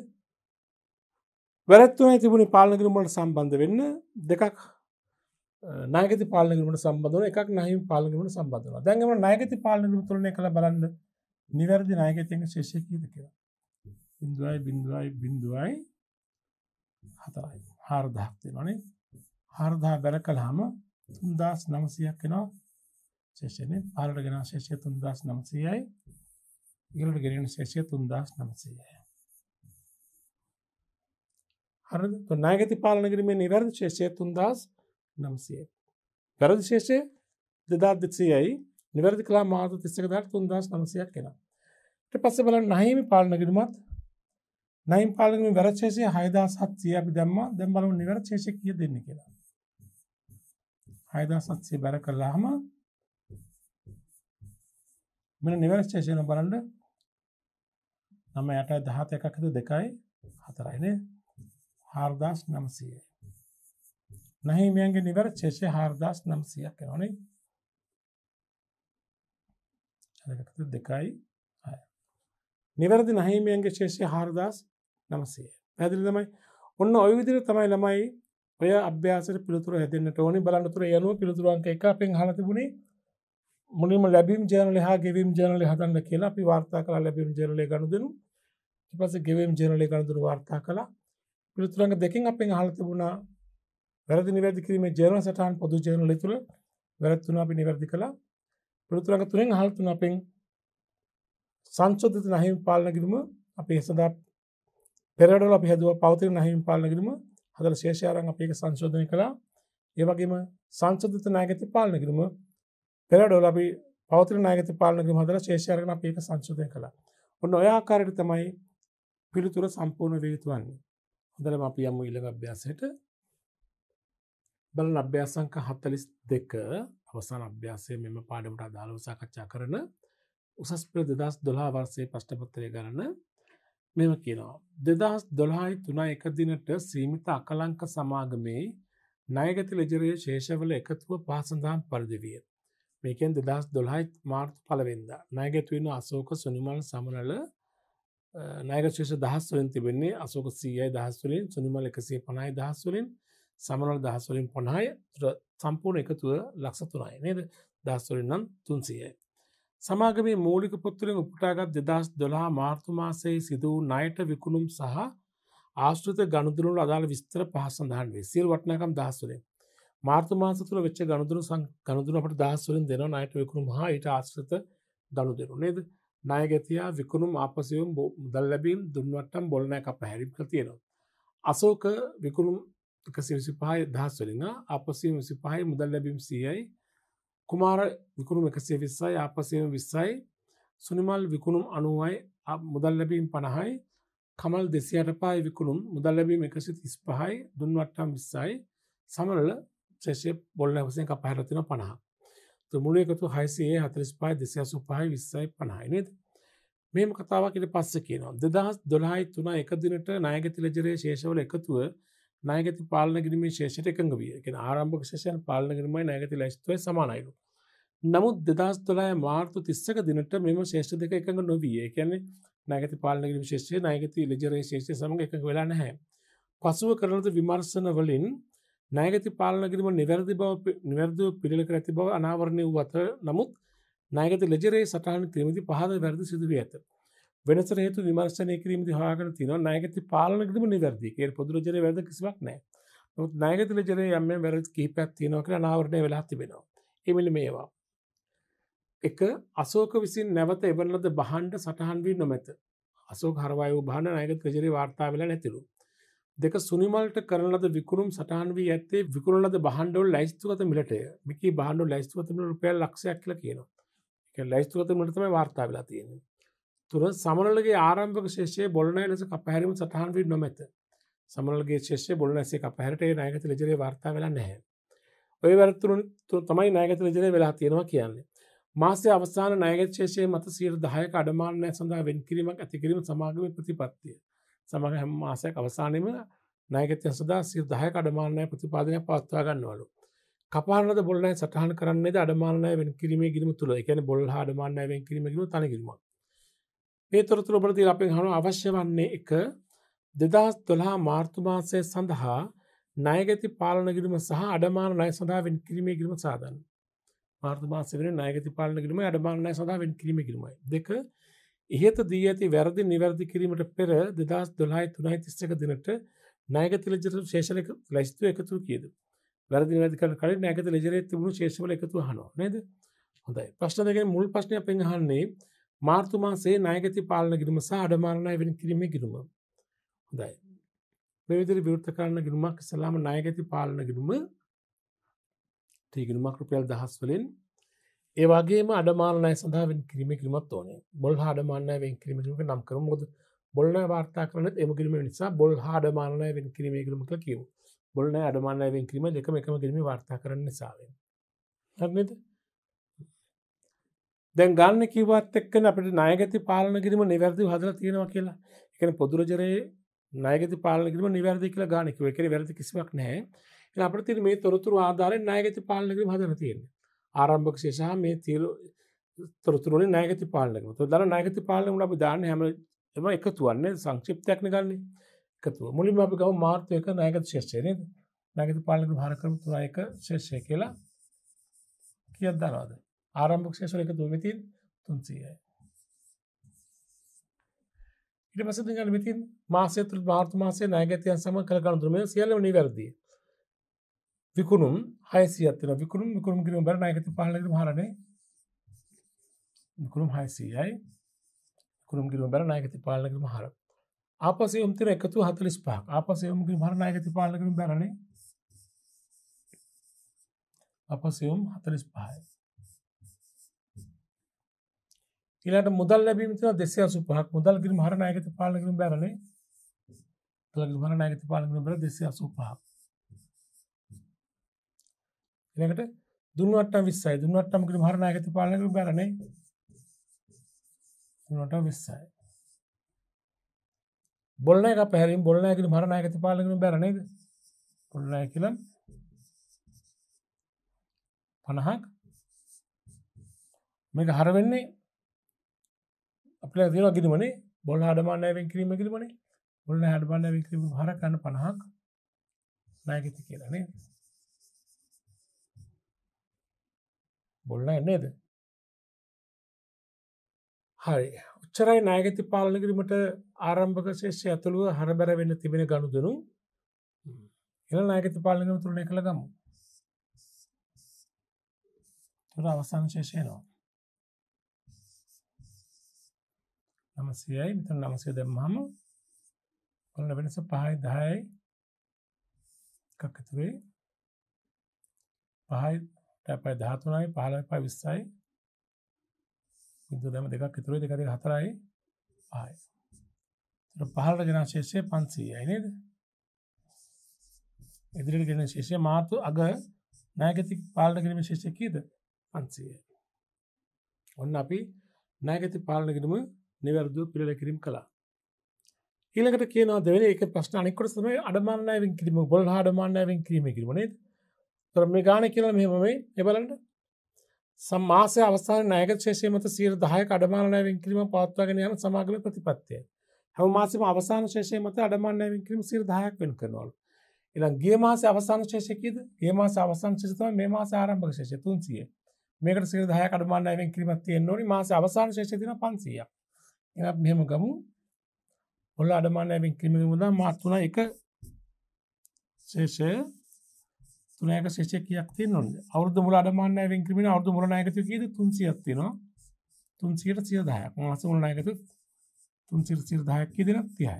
වැරැත් තුනේ තිබුණේ පාලන ක්‍රම වලට සම්බන්ධ වෙන්න දෙකක් ණයගැති පාලන ක්‍රමකට සම්බන්ධ වෙනවා එකක් ණයින් පාලන ක්‍රමකට සම්බන්ධ වෙනවා. දැන් අපේ ණයගැති පාලන ක්‍රම තුලනේ කළ බලන්න නිවැරදි ණයගැතියන්ගේ ශේෂය කීයද කියලා. බිඳුවයි බිඳුවයි බිඳුවයි හතරයි හාරදහක් දෙනනේ හාරදා බැර කළාම තුන්දස් නමසයක් වෙනවා ශේෂණය පාලට ගෙන ශේෂය තුන්දස් නමසයයි ඉගලට ගෙනෙන ශේෂය තුන්දස් නමසයයි හරද නාගති පාලන කිරීමේ නිරර්ධ ශේෂය තුන්දස් නමසය වැරදි ශේෂය දෙදා දෙසයයි නිවැරදි කලා මාත තිස්සකදාට තුන්දස් නමසයක් කෙනවා ඊට පස්සේ බලන්න නහීමි පාලන කිරීමත් නයින් පාලක මේ වැරදි ශේෂය 6700 අපි දැම්මා. දැන් බලමු නිවැරදි ශේෂය කීයද දෙන්නේ කියලා. 6700 බැර කළාම මෙන්න නිවැරදි ශේෂය බලන්න 9 8 17 1 2 4යි නේ. 4900යි. නැහැ මෙයන්ගේ නිවැරදි ශේෂය 4900ක් වෙනවනේ. දෙකයි නිවැරදි නහහිමියන්ගේ ශේෂය හාරදස් නමසේ පැදිලි තමයි ඔන්න ඔයවිදිර තමයි ළමයි ඔය අභ්‍යාසට පිළිතුර හැදන්නට ඕනි බලන්නතුර යනුව පිළිතුරුවන්ක එක අපෙන් හලතිබුණේ මුලින්ම ලැබීම් ජනල හා ගෙවීම් ජනල හදන්න කියලා අපි වාර්තා කලා ලැබීම් ජනලය ගණුදනු පස ගෙවීම් ජනලය ගණදුර වාර්තා කලා පිළිතුරන්ග දෙකින් අපෙන් හලතිබුණා වැරදි නිවැදි කිරීම ජනල සටහන් පොදු ජනල තුළ වැරත්තුන අපි නිවැරදි කලා පිළිතුරඟ තුරෙන් හල්තුන අපෙන් සංශෝධත නහිම පාලන කිරීම අපේ සදා පෙරඩල පිහදුව පවතිර නැහිම් පාලනකිරීම හදර ශේෂාරං අපේක සංශෝධනය කළා ඒවගේම සංසධත නාගති පාලනකිරීම පෙරඩොල අපි පවතිර නාගත පාලනකිරීම හදර ශේෂාරණ අපේක සංශෝධය කළා ඔන්න ඔයාකාරයට තමයි පිළිතුර සම්පූර්ණ වේතුවන්නේ හොඳරම අපි යම්ම ඉළඟ අභ්‍යාසයට බලන අභ්‍යාසංක හත්තලිස් දෙක අවසාන අභ්‍යාසය මෙම පාඩමට අදාළ උසාකච්ඡා කරන උසස් පෙර දෙදස් දොලා වර්සේ පෂ්ටපත්තරය ගරන්න මෙම කියනවා. දෙදහස් දොළහායි තුනා එකදිනට සීමිත අකලංක සමාගමේ නයගති ලෙජරයේ ශේෂවල එකතුව පාසඳහම් පරදිවිය. මේකෙන් දෙදස් දොළහයි මාර්ත පලවෙද. නයගැත්වෙන අසෝක සුනිමල් සමනල නයගශේෂ දහස් වලින් තිබෙන්නේ අසෝක සීයයි දහස්වලින් සුනිමල් එකසේ පනයි දහස්වලින් සමනල් දහස්වලින් පොනහාය සම්පූර්ණ එකතුව ලක්ෂ තුනයි නේද දහස්වලින් නම් තුන්සියයි. සමාගමේ මූලික පුත්තුරින් උපටාගත් දෙදස් දොලා මාර්තුමාසයේ සිදුව නයට විකුණුම් සහ ආශ්‍රත ගණුදුරුට අදාළ විස්තර පහසඳහන් වේ සිල් වටනකම් දහස්සුරේ මාර්තමාස තුළ වෙච්ච ගණදුරු ගණදුරට දහස්සුරින් දෙන නයට විකුණුම් හා ඊට ආශ්‍රත ගණු දෙරු නේද නායගැතියා විකුණුම් අපසයුම් මුදල් ලැබීම් දුන්වටම් බොලනෑ අප හැරිප්ක තියෙනවා. අසෝක විකුණුම් සිවිසි පහයි දහස්වලින් අපසීම සිපහයි මුදල් ලැබීම් සියයි කුමාර විකුණුම එකසේ විස්සයි ආපසයම විස්සයි සුනිමල් විකුණුම් අනුවයි මුදල් ලැබීම් පණහයි කමල් දෙසියට පායි විකුණුම් මුදල් ලැබීම එකසි තිස් පහයි දුන්වට්ටම් විස්සයි සමරල ශ්‍රේෂය බොල්ල වසයෙන් අපහැරතින පණහ තුමුල එකතු හයිසියේ හතරිස් පායි දෙසියසු පහයි විස්සයි පණහයිනෙද මෙම කතාවකට පස්ස කියනවා දෙදහස් දොළහයි තුනා එක දිනට නායගතිලජරය ශේෂවල එකතුව නායගති පාලන කිරීමේ ශේෂයට එකඟ විය එකෙන ආරම්භක ශේෂයන් පාලන කිරීමයි නායගති ලැස්තුවය සමානයිරු. නමුත් දෙදස් තුොලය මාර්තු තිස්සක දිනට මෙම ශේෂ දෙක එකඟ නොවිය කියන්නේ නැගති පාලනකිරීම ශේෂය නායගති ලජරේ ශේෂය සමඟ එකඟ වෙලා නැහැ. පසුව කරනද විමර්ශන වලින් නෑගති පාලනකිරීම නිවැරදි බව නිවැරදිව පිළිල කර ඇති බව අනාවරණය වූ අතර නමුත් නෑගති ලජරේ සටහන ත්‍රමති පහද වැරදි සිදුවී ඇත. වෙනසට හේතු විමර්ශනය කිරීමදි හොයාගෙන තිනවා නායකති පාලනකදම නිදර්දී ඒ පොදුරජය වැද කිසිවක් නෑ නොත් නායකතිල ජරය යම වැරදි කහිපයක් තියෙනවා කියලා නාවරණය වෙලා තිබෙනවා එමිල මේවා එක අසෝක විසින් නැවත එවලද බහන්ඩ සටහන් වී නොමැත අසෝ හරවායෝ භාන අයගත් ජරි වාර්තා වෙලා නැතිරු. දෙක සුනිමල්ට කරලද විකුරුම් සටහන් වී ඇත්තේ විකුරලද බහන්ඩවල් ලයිස්තුවත මිලටය මිකි බහන්ඩු ලයිස්තුවතම රුපය ලක්ෂයක් කියල කියනවා එක ලයිස්තුවත මටතම වාර්තා වෙලා තියෙන තුර සමනලගේ ආරම්භක ශේෂය බොලනෑ ලෙස කපහැරම සටහන් වී නොමැත සමනලගේ ශේෂය බොලනැසේ කපහැරට නායගත ලජරේ වාර්තා වෙලා නැහැ. ඔය වැරතුරු තමයි නායගත ලජරේ වෙලා තියෙනවා කියන්නේ. මාසේ අවසාන නායගත ශේෂය මත සීර දායක අඩමානය සඳහා වෙන් කිරීමක් ඇතිකිරීම සමාගම ප්‍රතිපත්තිය. සමඟ හැම මාසයක් අවසානයම නායගතය සදා සිර දාය අඩමානය ප්‍රතිපාදනය පත්වා ගන්නවලු. කපානද බොලනෑ සටහන් කරන්නේ අඩමානය වෙන් කිරීම ගිරීම තුළ එකන බොල් හඩමානය වෙන් කිරීම ගීම තනකිරීමක්. ඒතොරතුරබලති අපේ හනු අවශ්‍ය වන්නේ එක දෙදස් දොළහා මාර්තුමාසය සඳහා නයගති පාලනගිරීම සහ අඩමාන නය සඳහා වෙන් කිරීමේ කිරීම සාධන්න මාර්තමාස වෙන නයගති පාලනගරීම අඩමානය සඳහා වෙන් කිරීම කිරීමයි දෙක ඉහත දී ඇති වැරදි නිවැරදි කිරීමට පෙර දෙදස් දොලායි තුනයි තිස්සක දිනට නයගති ලජර ශේෂලක ලැස්තු එකතු කියද වැරදි වැදි කර කලින් නෑගත ලජරේ තිබුණු ශේෂවල එකතු හනවා නේද හොඳයි ප්‍රශ්න දෙක මුල් ප්‍රශ්නය පෙන්හන්නේ මාර්තුමාසේ නායගති පාලන ගිරුම සහ අඩමාරණය වෙන කිරීම ගිරුම හොඳයි මෙවිදිරි විෘත්ත කරන්න ගිරුමක් සලාම නායගති පාලන ගිරුම තීගිරුමක් රුපියල් දහස් වලින් ඒවාගේම අඩමානය සඳහාෙන් කිරීම කිරීමත් ඕනේ බොල් හාඩමානය වෙන් කිරීමීමක නම් කරමුද බොල්න වාර්තා කරන එම කිරීම නිසා බොල් හාඩමානය වෙන් කිරීම කිරීමක කිව් බොල්න අඩමානය වෙන් කිරීම දෙක එකම කිරීම වාර්තා කරන්න නිසාවෙන් හනද දැන් ගන්න කිවත් එක්කන අපට නායගති පාලන කිරීම නිවැරදි හදල තියෙනවා කියලා එකන පොදුරජරයේ නායගති පාලන කිරීම නිවැරදි කියලා ගානකිව එකන වැරදි කිසිවක් නෑ එ අපට තිර මේ තොරතුරු ආධාරෙන් නායගති පාලන කිරීම හදන තියෙන ආරම්භක ශේෂහ මේ තිීරු තොරතුරුවන නායගති පාලනක තු දර නායගති පාලන ලබ දාන හැම එම එකතුවන්නේ සංක්ෂිප්තයක්න ගන්නේ එකතුව මුලින් අපි ගව මාර්තයක නායගත ශේෂයනද නැගති පාලක භාරකරම තුරායක ශේෂය කියලා කියත් දනවාද ආරම්භක් ශේෂ එකතු වෙතින් තුන්සීයයි. ඉට පසතිගල විතින් මාසය තුළ භාර්තමාසය නෑගතයන් සම කළගන දුරම සියලම නිවැරදි. විකුණුම් හයිසියතන විකුණුම් විකුරුම් කිරීම බර නායගත පාල හරණ විකුරුම් හයිසීයයි කුරුම් කිරීම බර නායගති පාලකරම හර. ආපසේ උම්තිර එකතු හතලිස් පහක් ආපසේ උම්කින් හර නායගති පාලකරම බැරණේ අපසයුම් හතලිස් පහයි. ඊළට මුදල් ලැබීම තින දෙසය සුපහක් මුදල් ගිරි හර නායගත පාලකින් බැරලේ හර නායගත පාලකින් බර දෙසය සුපහ එකට දුන්නට විස්සයි දුන්නටම ගිරි හර නායගත පාලකින් බැරනේ දුන්නට විස්සයි බොල්න එක පැරින් බොල්න ඇකිට හර නායගත පාලකින් බැරනේද පොල්ලය කියලම් පණහක් මේක හරවෙන්නේ අප තින කිරීමනේ බොල් හඩමාන්නෑවෙන් කිරීම කිරීමනේ බොල්න හඩමාන්නෑ කිරීම හර කන්න පණහක් නෑගති කියලනේ බොල්න එන්නේද හරි උච්චරයි නායගති පාලන කිරීමට ආරම්භක ශේෂය ඇතුළුව හර බැර වෙන්න තිබෙන ගණුදනු එ නායගති පාලනකම තුරණය කළ ගමු අවසංශේෂයනවා නමසයයි මෙතන නමසය දැම්මහම ඔන්න වෙනස පහයි දහයි එකකතුරේ පහයි තැපයි ධාතුනයි පහල පා විස්සයි ඉදු දැම දෙකක් තුරේ දෙකර හතරයි ආය පහල ජනාශේෂය පන්සී අයිනේද ඉදිරිට ගෙන ශේෂය මාතු අග නෑගති පාලන කිරීම ශේෂයකීද පන්සය ඔන්න අපි නෑගති පාලන කිරීම නිවැරදිව පිළිල කිරීම කළා ඊළඟට කියනවා දෙවෙනි එක ප්‍රශ්න අනිකට තමයි අඩමාන්නාවෙන් කිරීම බොල් හාඩමාන්නාවෙන් කිරීම කිරීම නේද තොර මේ ගාන කියලා මෙහෙම වෙයි ඒ බලන්න සම්මාසය අවසාන නායක ශේෂය මත 10% අඩමාන්නාවෙන් කිරීම පවත්වාගෙන යන සමාගම ප්‍රතිපත්තිය හැම මාසෙම අවසාන ශේෂය මත අඩමාන්නාවෙන් කිරීම 10% වෙන කරනවලු ඊළඟ ගිය මාසේ අවසාන ශේෂය කීයද ගිය මාසේ අවසාන ශේෂය තමයි මේ මාසේ ආරම්භක ශේෂය 300 මේකට 10% අඩමාන්නාවෙන් කිරීමක් තියෙන්න ඕනි මාසේ අවසාන ශේෂය දින 500ක් එත් මෙහම ගමු හොල අඩමානයෙන් කිමිනි මුදා මාත්තුන එක ශේෂය තුනක ශේෂකයක් නොද අවුද මුල අඩමානයෙන් කිමින අවුදු මුරනායකතු කියද තුන්සියත්තිනවා තුන්සියට සියදායක් මස මුලනායකතු තුන්සිර සිරදායක් කියදෙන තියයි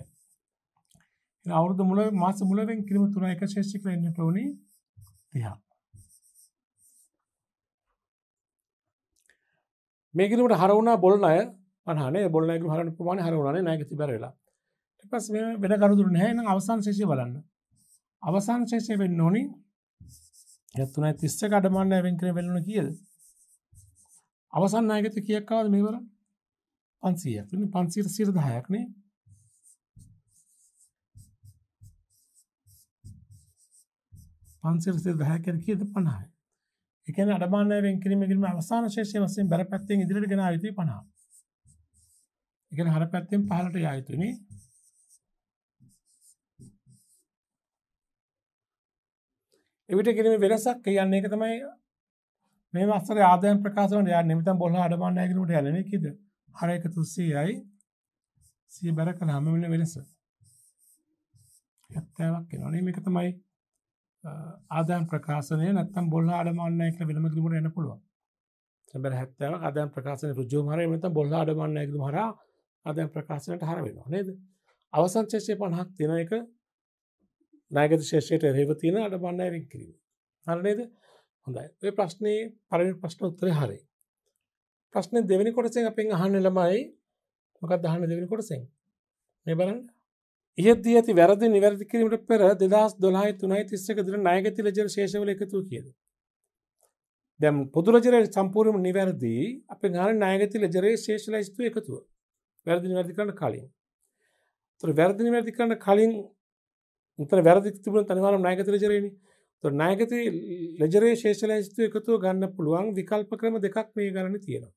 අවුරුදු මුල මාස මුලවෙන් කිරීම තුන එක ශේෂික වෙන්න ටෝනි තිහා මේ කිරීමට හරවුණා බොලන අය මහන බොල්ලක හර පුමාන හරුණන නැගති බැරලා පස් වෙන කරුදුර හැන අවසාන් ශේෂය බලන්න අවසාන් ශේෂය වෙන්න ඕනි ඇත්තුන තිස්ස කඩමන්න වෙන්කර වෙලුණ කියද අවසන් නායගත කියක්කාවද මේවර පන්සියක් පන්සිර සිර දහයක්නේ පන්සිර සිර දහයකර කියද පණහයි එකන අඩමානය වෙන්කිරීම කිරීම අවසාන ශේෂය වසෙන් බැරපැත්තෙන් ඉදිරිට ගෙනාවිතී පනාා එකන හර පැත්තෙන් පහලට යයුතුනේ එවිට කිරීම වෙනසක් කියන්නේ එක තමයි මේ වස්තර ආදායම් ප්‍රකාශ වලට යන්නේ නැත්නම් බොල්ල අඩමන්න නැහැ කියනකොට යන්නේ නේ කිද හර 100යි 100 බර කළාම මෙන්න වෙනස 70ක් එනවා නේ මේක තමයි ආදායම් ප්‍රකාශනය නැත්නම් බොල්ල අඩමන්න නැහැ කියලා විලම කිරීමට යන්න පුළුවන් සැබර 70ක් ආදායම් ප්‍රකාශනයේ ඍජුවම හරිය නැත්නම් බොල්ල අඩමන්න නැහැ කියනම හරහා අදැන් ප්‍රකාශනයට හර වෙනවා නේද අවසන් ශේෂය පණහක් තින එක නෑගත ශේෂයට රේව තියෙන අඩ බන්නෑරින් කිරීම හරනේද හොඳයි ඔය ප්‍රශ්නය පරවි ප්‍රශ්න උත්තරය හරි ප්‍රශ්නය දෙවැනි කොටසෙන් අපෙන් අහන්න ළමයි මොකක් දහන්න දෙවනි කොටසෙන් මේ බලන්න ඉහදී ඇති වැරදි නිවැරදි කිරීමට පෙර දෙදස් දොලායි තුනයි තිස්සක දින නායගති රජර ශේෂවල එකතු කියද. දැම් පොදුරජර සම්පූර්ම නිවැරදි අප ගාන නායගති රජරේ ශේෂල ස්තු එකතුව. වැරදි වැරදි කරන්න කලින්. තොර වැරදි වැරදි කරන්න කලින් උතන වැරදි තිබුණ අනිවාර්යම නායකත්ව ලෙජරේනේ. තොර නායකත්ව ලෙජරේ ශේෂලයිස්තු එකතුව ගන්න පුළුවන් විකල්ප ක්‍රම දෙකක් මේ ගණනේ තියෙනවා.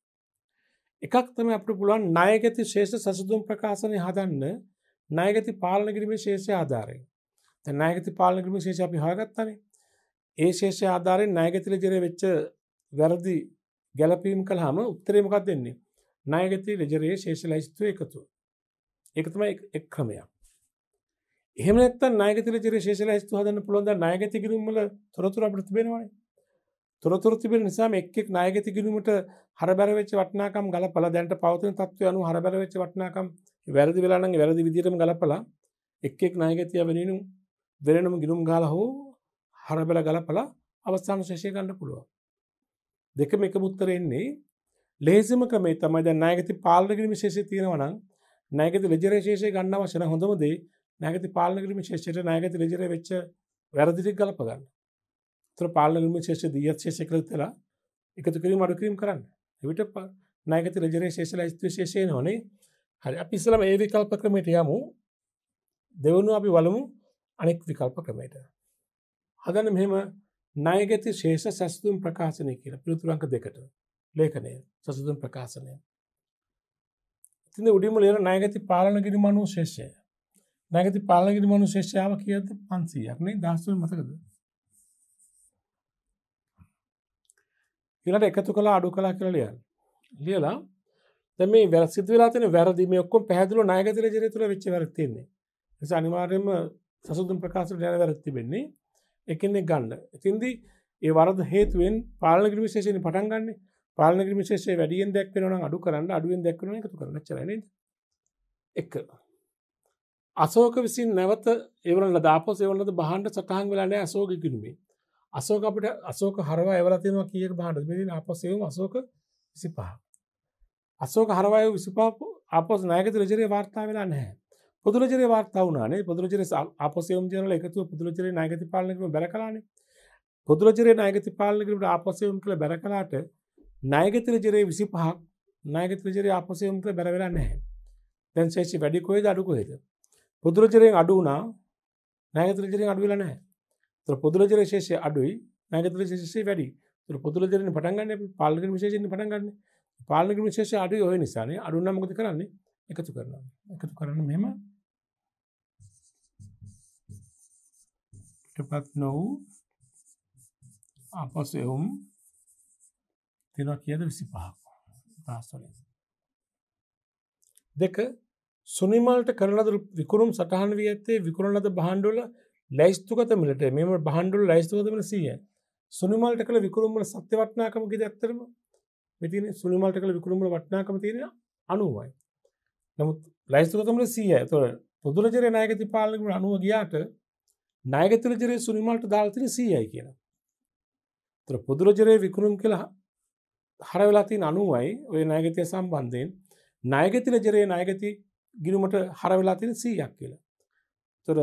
එකක් තමයි අපිට පුළුවන් නායකත්ව ශේෂ සසුදුම් ප්‍රකාශනය හදන්න නායකත්ව පාලන කිරීමේ ශේෂය ආධාරයෙන්. දැන් නායකත්ව පාලන කිරීමේ ශේෂය අපි හොයාගත්තානේ. ඒ ශේෂය ආධාරයෙන් නායකත්ව ලෙජරේ වෙච්ච වැරදි ගැළපීම් කළාම උත්තරේ මොකක්ද දෙන්නේ? නායකති රජරයේ ශේෂලයිස්තු එකතු. එකතම එක් ක්‍රමයක්. එහෙම නැත්නම් නායකති රජරයේ ශේෂලයිස්තු හදන්න පුළුවන් ද නායකති ගිනුම්වල තොරතුරු අපිට තිබෙනවානේ. තොරතුරු තිබෙන නිසා මේ එක් එක් නායකති ගිනුමට හරබැර වෙච්ච වටිනාකම් ගලපලා දැනට පවතින තත්ත්වය අනුව හරබැර වෙච්ච වටිනාකම් වැරදි වෙලා නම් වැරදි විදිහටම ගලපලා එක් එක් නායකතිය වෙනිනුම් වෙනම ගිනුම් ගාලා හෝ හරබැල ගලපලා අවස්ථාන ශේෂය ගන්න පුළුවන්. දෙකම එකමුත්තර එන්නේ ලේසිම ක්‍රමේ තමයි දැන් ණයගති පාලන කිරීම විශේෂය තියෙනවා නම් ණයගති ලෙජර් විශේෂය ගන්න අවශ්‍ය නැහැ හොඳම දේ ණයගති පාලන කිරීම විශේෂයට ණයගති ලෙජර් වෙච්ච වැරදි ටික ගලප ගන්න. ඒතර පාලන කිරීම විශේෂය දීයත් විශේෂය කියලා තලා එකතු කිරීම අඩු කිරීම කරන්න. එවිට ණයගති ලෙජර් විශේෂයලා ඉස්තු විශේෂය නෝනේ. හරි අපි ඉස්සලම ඒ විකල්ප ක්‍රමයට යමු. දෙවනුව අපි බලමු අනෙක් විකල්ප ක්‍රමයට. හදන්න මෙහෙම ණයගති ශේෂ සැස්තුම් ප්‍රකාශනය කියලා පිළිතුරු අංක දෙකට. ලේඛනය සසුදුන් ප්‍රකාශනය. ඉතින් උඩිම ලේර නායගති පාලනගිරි මනු ශේෂය. නැගති පාලගිරි මනු ශේෂාව කියද පන්සීයක්නේ දස්සුව මතකද. ඉලට එකතු කලා අඩු කලා කියලා ලියන්. ලියලා දැම වැ සිදලාතන වැරදිම ඔක්කොම පැහදිලු නායගතර ජරය තුළ වෙච්ච වැරතින්නේ නිසා අනිවාර්යම සසුදුන් ප්‍රකාශ යන වැරත්තිබෙන්නේ එකන්නේ ගන්න. ඉතින්දී ඒ වරද හේතුවෙන් පාලගිරි විශේෂණ පටන් ගන්නේ පාලන කිරීම විශේෂයේ වැඩියෙන් දැක් වෙනවා නම් අඩු කරන්න අඩුවෙන් දැක් වෙනවා එකතු කරන්න එච්චරයි නේද? එක. අශෝක විසින් නැවත ඒවලට දාපොස් ඒවලට බහන්න සටහන් වෙලා නැහැ අශෝක කිනුමේ. අශෝක අපිට අශෝක හරවා ඒවලා තියෙනවා කීයක බහන්නද? මෙදී ආපස් ඒවම අශෝක 25. අශෝක හරවා ඒව 25 ආපස් නායකත්ව රජයේ වාර්තා වෙලා නැහැ. පුදුරජරේ වාර්තා වුණානේ පුදුරජරේ ආපස් ඒවම ජනරල් එකතුව පුදුරජරේ නායකත්ව පාලන කිරීම බැල කළානේ. පුදුරජරේ නායකත්ව පාලන කිරීමට ආපස් ඒවම කියලා බැල කළාට නායගතර ජරේ විසි පහක් නායගතර ජරේ අපසයම් කළ බැරවෙලා නැහැ. දැන් ශේෂි වැඩි කොහෙද අඩු කොහෙද? පොදුරජරයෙන් අඩු වුණා නායගතර ජරේ අඩු වෙලා නැහැ. ඒතර පොදුරජරේ ශේෂය අඩුයි නායගතර ශේෂය වැඩි. ඒතර පොදුරජරේ පටන් ගන්න පාලන විශේෂයෙන් පටන් ගන්න. පාලන විශේෂය අඩුයි ඔය නිසානේ අඩු නම් මොකද කරන්නේ? එකතු කරනවා. එකතු කරන මෙහෙම එකපත් නොවූ අපසයම් තිෙනවා කියද විසි පහක් පාස්වලින්. දෙක සුනිමල්ට කරලද විකුරුම් සටහන් වී ඇත්තේ විකුරලද බහන්්ඩුල ලැස්තුකත මිලට මෙම බහන්්ඩුල් ලයිස්තුවතම සිය සුනිමල්ට කළ විකුරුම්මල සත්‍ය වටනාකමකි ඇත්තරම මෙතින සුනිමල්ට කළ විකුරුම්ල වටනාකම තියෙන අනුවයි. නමුත් ලයිස්තුකතමට සීය තොර පුදුලජර නායගති පාලකට අනුව ගියාට නායගතර ජරය සුනිමල්ට දාල්තන සීයයි කියලා. තොර පුදුරජරය විකුරුම් කියලා හරවෙලාතින් අනුවයි ඔය නයගතිය සම්බන්ධයෙන් නයගතින ජරය නයගති ගිරුමට හරවෙලාතින සීයක් කියලා. තොර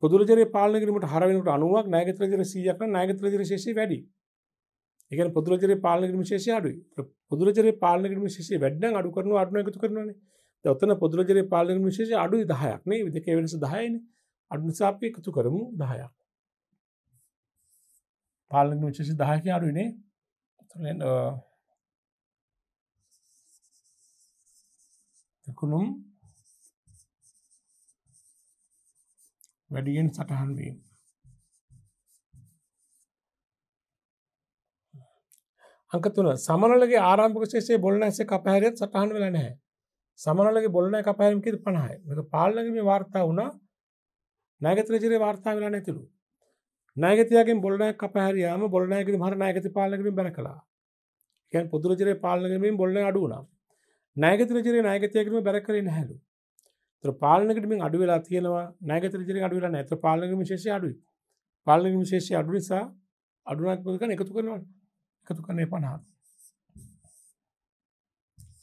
පුදුරජර පාලනගරීමට හරවෙනට අනුවක් නයගතරජර සීයක්න නයගතරජර ශේෂය වැඩි එක පුදුරජර පාලනගරම ශේෂය අඩුයි පුදුරජර පාලනගරම ශේෂය වැඩ්ඩන් අඩු කරන අඩුව එකතු කරනන ඔත්තන පුදුරජර පාලනගරම ශේෂ අඩු දහයක්න විදක වෙනස දහයන අඩුනිසාපය එකතු කරමු දහයක් පාලනගම ශේෂ දහයක අඩුනේ තුළින් දකුණුම් වැඩියෙන් සටහන් වීම අංක තුන සමනලගේ ආරම්භක ශේෂයේ බොල්නැස්සේ කපහැරියත් සටහන් වෙලා නැහැ. සමනලගේ බොල්නැ කපහැරීම කීද 50යි. මේක පාලනගේ මේ වාර්තා වුණා. නායකත්‍ර ජීරේ වාර්තා වෙලා නැතිලු. නායකතියාගෙන් බොල්නායක අපහැරියාම බොල්නායකගේ මහර නායකති පාලනකමින් බැන කළා. කියන්නේ පොදු රජයේ පාලනකමින් බොල්නාය අඩු වුණා. නායකති රජයේ නායකතියාගෙන් බැර කරේ නැහැලු. ඒතර පාලනකට මෙන් අඩු වෙලා තියෙනවා නායකති රජයේ අඩු වෙලා නැහැ. ඒතර පාලනකම විශේෂය අඩුයි. පාලනකම විශේෂය අඩු නිසා අඩුණක් පොදුකන් එකතු කරනවා. එකතු කරන්නේ 50.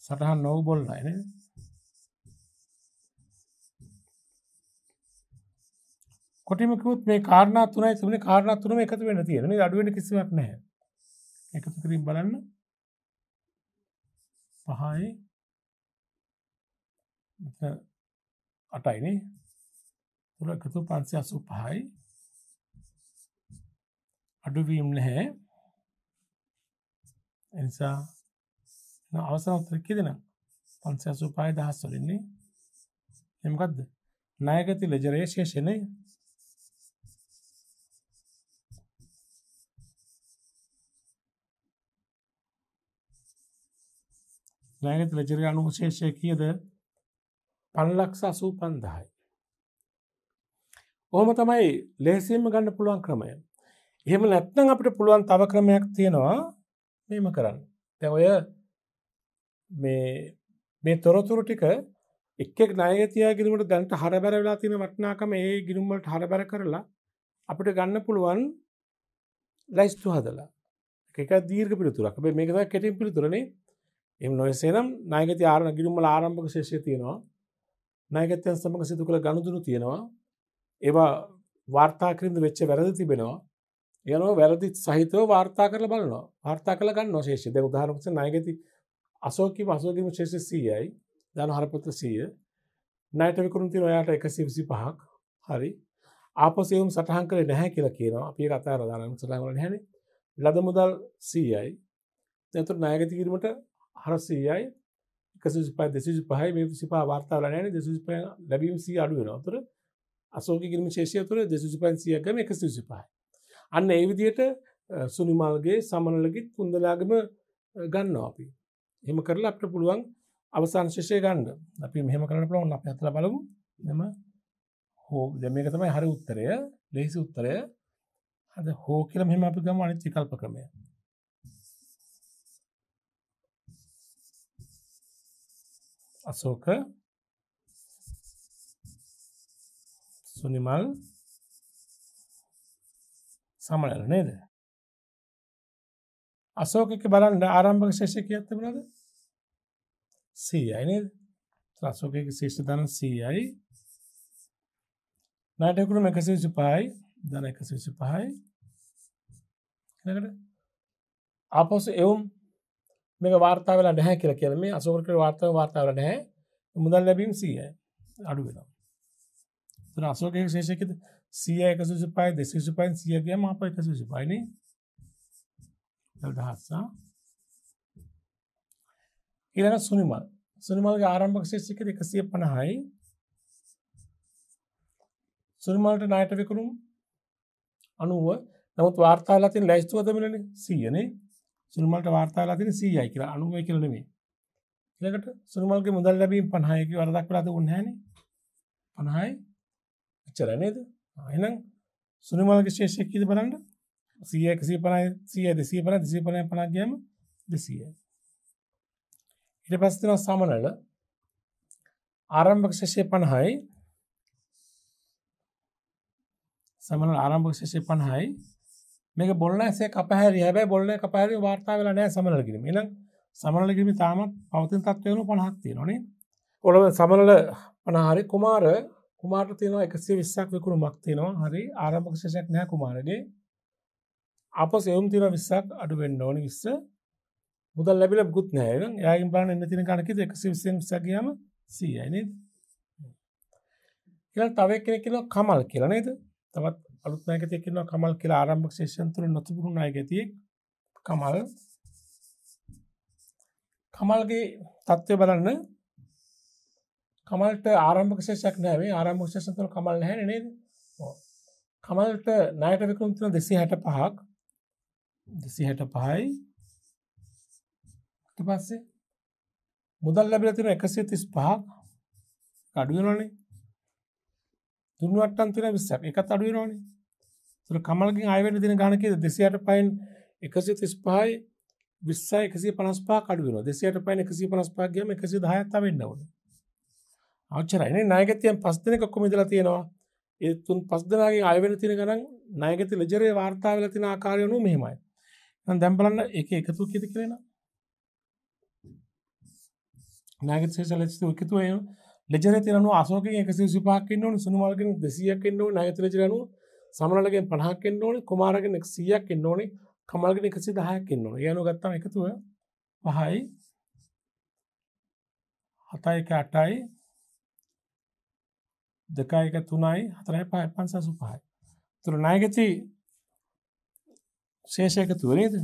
සටහන් නොව බොල්නාය නේද? කොටිම කිව්වොත් මේ කාරණා තුනයි තිබුණේ කාරණා තුනම එකතු වෙන්න තියෙන නේද අඩු වෙන කිසිවක් නැහැ. එකතු කරමින් බලන්න. 5යි මෙතන 8යි නේ. තුන එකතු 585යි. අඩු වීම නැහැ. ඒ නිසා අවසන් උත්තර කීදෙනා 585 දහස් වලින්නේ. එමකද්ද? ණයගති ලෙජරේ ශේෂනේ ලෑනිත ලජරය අනුශේෂය කියද පන්ලක්ෂ අසූ පන්දහයි. ඕහම තමයි ලේසිම ගන්න පුළුවන් ක්‍රමය. එහෙම නැත්නම් අපිට පුළුවන් තව ක්‍රමයක් තියෙනවා මෙම කරන්න. තැ ඔය මේ තොරතුරු ටික එක්ෙක් නායගතිය ගිරීමට දැන්ට හරබැර වෙලා තියෙන වටනාකම ඒ ගිරුම්මට හරබැර කරලා අපිට ගන්න පුළුවන් ලයිස්තු හදලා එක දීර්ග පිළිතුරක් මේකද කෙටින් පිළිතුරනේ එම නොයසේනම් නායකති ආරණ ගිරුම්මල ආරම්භක ශේෂය තියෙනවා නායකත්වයන් සමඟ සිදු කළ ගනුදුනු තියෙනවා ඒවා වාර්තාකරින්ද වෙච්ච වැරදි තිබෙනවා යනව වැරදි සහිතව වාර්තා කරලා බලනවා වාර්තා කළ ගන්න ශේෂය දැන් උදාහරණයක් නායකති අශෝකීම අශෝකීම ශේෂය 100යි ධනහරපත 100 ණයට විකුණුම් තියෙනවා එයාට 125ක් හරි ආපසේවම් සටහන් කරේ නැහැ කියලා කියනවා අපි ඒක අතාරලා දානවා සටහන් කරන්නේ නැහැනේ ලද මුදල් 100යි දැන් උතර ණයගති කිරීමට හරසීයයි එකසිසි පයි දෙසිසි පහයි මේ සිපා වාර්තාාවල යන දෙසිසි පය ලැබීම සී අඩුවෙන තුර අසෝක කිරම ශේෂය තුර දෙසිසි පන් සියගම එකසිසි පහයි. අන්න ඒ විදියට සුනිමල්ගේ සමනලගිත් පුන්දලාගම ගන්න අපි. එම කරලා අපට පුළුවන් අවසංශේෂය ගණ්ඩ අපි මෙහම කරන පුළුවන් අප ඇතල බලමු මෙම හෝ දෙමක තමයි හරි උත්තරය ලෙසි උත්තරය හද හෝ කියල මෙම අපි ගම අනිත්‍ය කල්ප ක්‍රමය අසෝක සුනිමල් සමනල නේද අසෝකක බලන්ට ආරම්භක ශේෂක ඇත්තබලද සීයයි නේද අසෝකක ශේෂ දන සීයයි නටකුරුම එකසිසි පායි දන එකසිසි පහයි එකට අපොස එවුම් මේක වාර්තා වෙලා නැහැ කියලා කියල මේ අසෝකට වාර්තව වාර්තාව නැහැ මුදල් ලැබීම් සිය අඩු වෙනවා අසෝක ශේෂකත සිය එකසු සිපයි දෙසි සිපයින් සියගේ ම අප එකසු සිපයින දහස්සා ඉලන සුනිමල් සුනිමල්ගේ ආරම්භක් ශේෂික එකසිය පණහයි සුනිමල්ට නයට විකුරුම් අනුව නමුත් වාර්තාලතින් ලැස්තුවද මිලන සියනේ සුළුමල්ට වාර්තාලා තින සීයයි කියලා අනුව කියල නෙමේ එකට සුළුමල්ගේ මුදල් ලැබීම පණහයක වරදක් වෙලාද උන්නහැන පණහයි චරණයද එනම් සුළුමල්ගේ ශේෂයකීද බලන්ට සියක සී පනයි සිය දෙසී පන දෙසී පනය පනාගයම දෙසිය ඉට පස්තින සමනල ආරම්භක ශෂය පණහයි සමන ආරම්භක ශෂය පණහයි මේක බොල්නැසේ කපහැරි හැබැයි බොල්න කපහැරි වාර්තා වෙලා නෑ සමනල කිරීම එනම් සමනල කිරීම තාමත් පවතින තත්වයනු පනහක් තියෙනනේ කොළඹ සමනල පනහරි කුමාර කුමාට තියෙනවා එකසේ විස්සක් විකුණු මක් තියෙනවා හරි ආරභක්ෂෂයක් නෑ කුමාරගේ අප සෙවම් තින විස්සක් අඩු වෙන්න ඕනි විස්ස මුදල් ලැබිල ගුත් නෑන යාගින් බාන එන්න තින කණකි එක විස්සෙන් සැකයාම සීයයින කියල තව කෙනෙ කියල කමල් කියලා නේද තවත් අලුත් නායකයෙක් ඉන්නවා කමල් කියලා ආරම්භක සේෂන් තුල නොතිබුණු නායකයෙක් කමල් කමල්ගේ තත්ත්වය බලන්න කමල්ට ආරම්භක ශේෂයක් නැහැ මේ ආරම්භක ශේෂන් තුල කමල් නැහැ නේද කමල්ට ණයට විකුණුම් තුන 265ක් 265යි ඊට පස්සේ මුදල් ලැබිලා තියෙන 135ක් අඩු වෙනවනේ තුන් වට්ටම් තියෙන 20ක් ඒකත් අඩු වෙනවනේ තොර කමල්ගින් අයවෙන්න දින ගානකේද දෙසියට පයින් එකසි තිස්පහයි විස්සයි එකසි පනස්පා කඩුවෙන දෙසියට පයින් එකසි පනස්පා ගියම එකසි දහයත්තා වෙන්න ඕන අවචරයිනේ නායකතියන් පස් දෙනෙක් ඔක්කොම ඉඳලා තියෙනවා ඒ තුන් පස් දෙනාගේ අයවෙන තියෙන ගණන් නායකති ලෙජරේ වාර්තා වෙලා තියෙන ආකාරය නු මෙහෙමයි එහෙනම් දැන් බලන්න ඒකේ එකතු කීයද කියලා එනවා නායකති සේසලෙච්චි එකතු වෙනවා ලෙජරේ තියෙන අනු අශෝකගෙන් 125ක් ඉන්න ඕනේ සුනුමල්ගෙන් 200ක් ඉන්න ඕනේ නායකති ලෙජරේ අනු සමරලගෙන් පහක් එන්න ඕනේ කුමාරගෙන් 100ක් එන්න ඕනේ කමල්ගෙන් 110ක් එන්න ඕනේ. යනු ගත්තම එකතුව 5යි 7යි 8යි 2යි 3යි 4යි 5යි 565යි. ඒතර ණය ගති ශේෂ එකතුව නේද?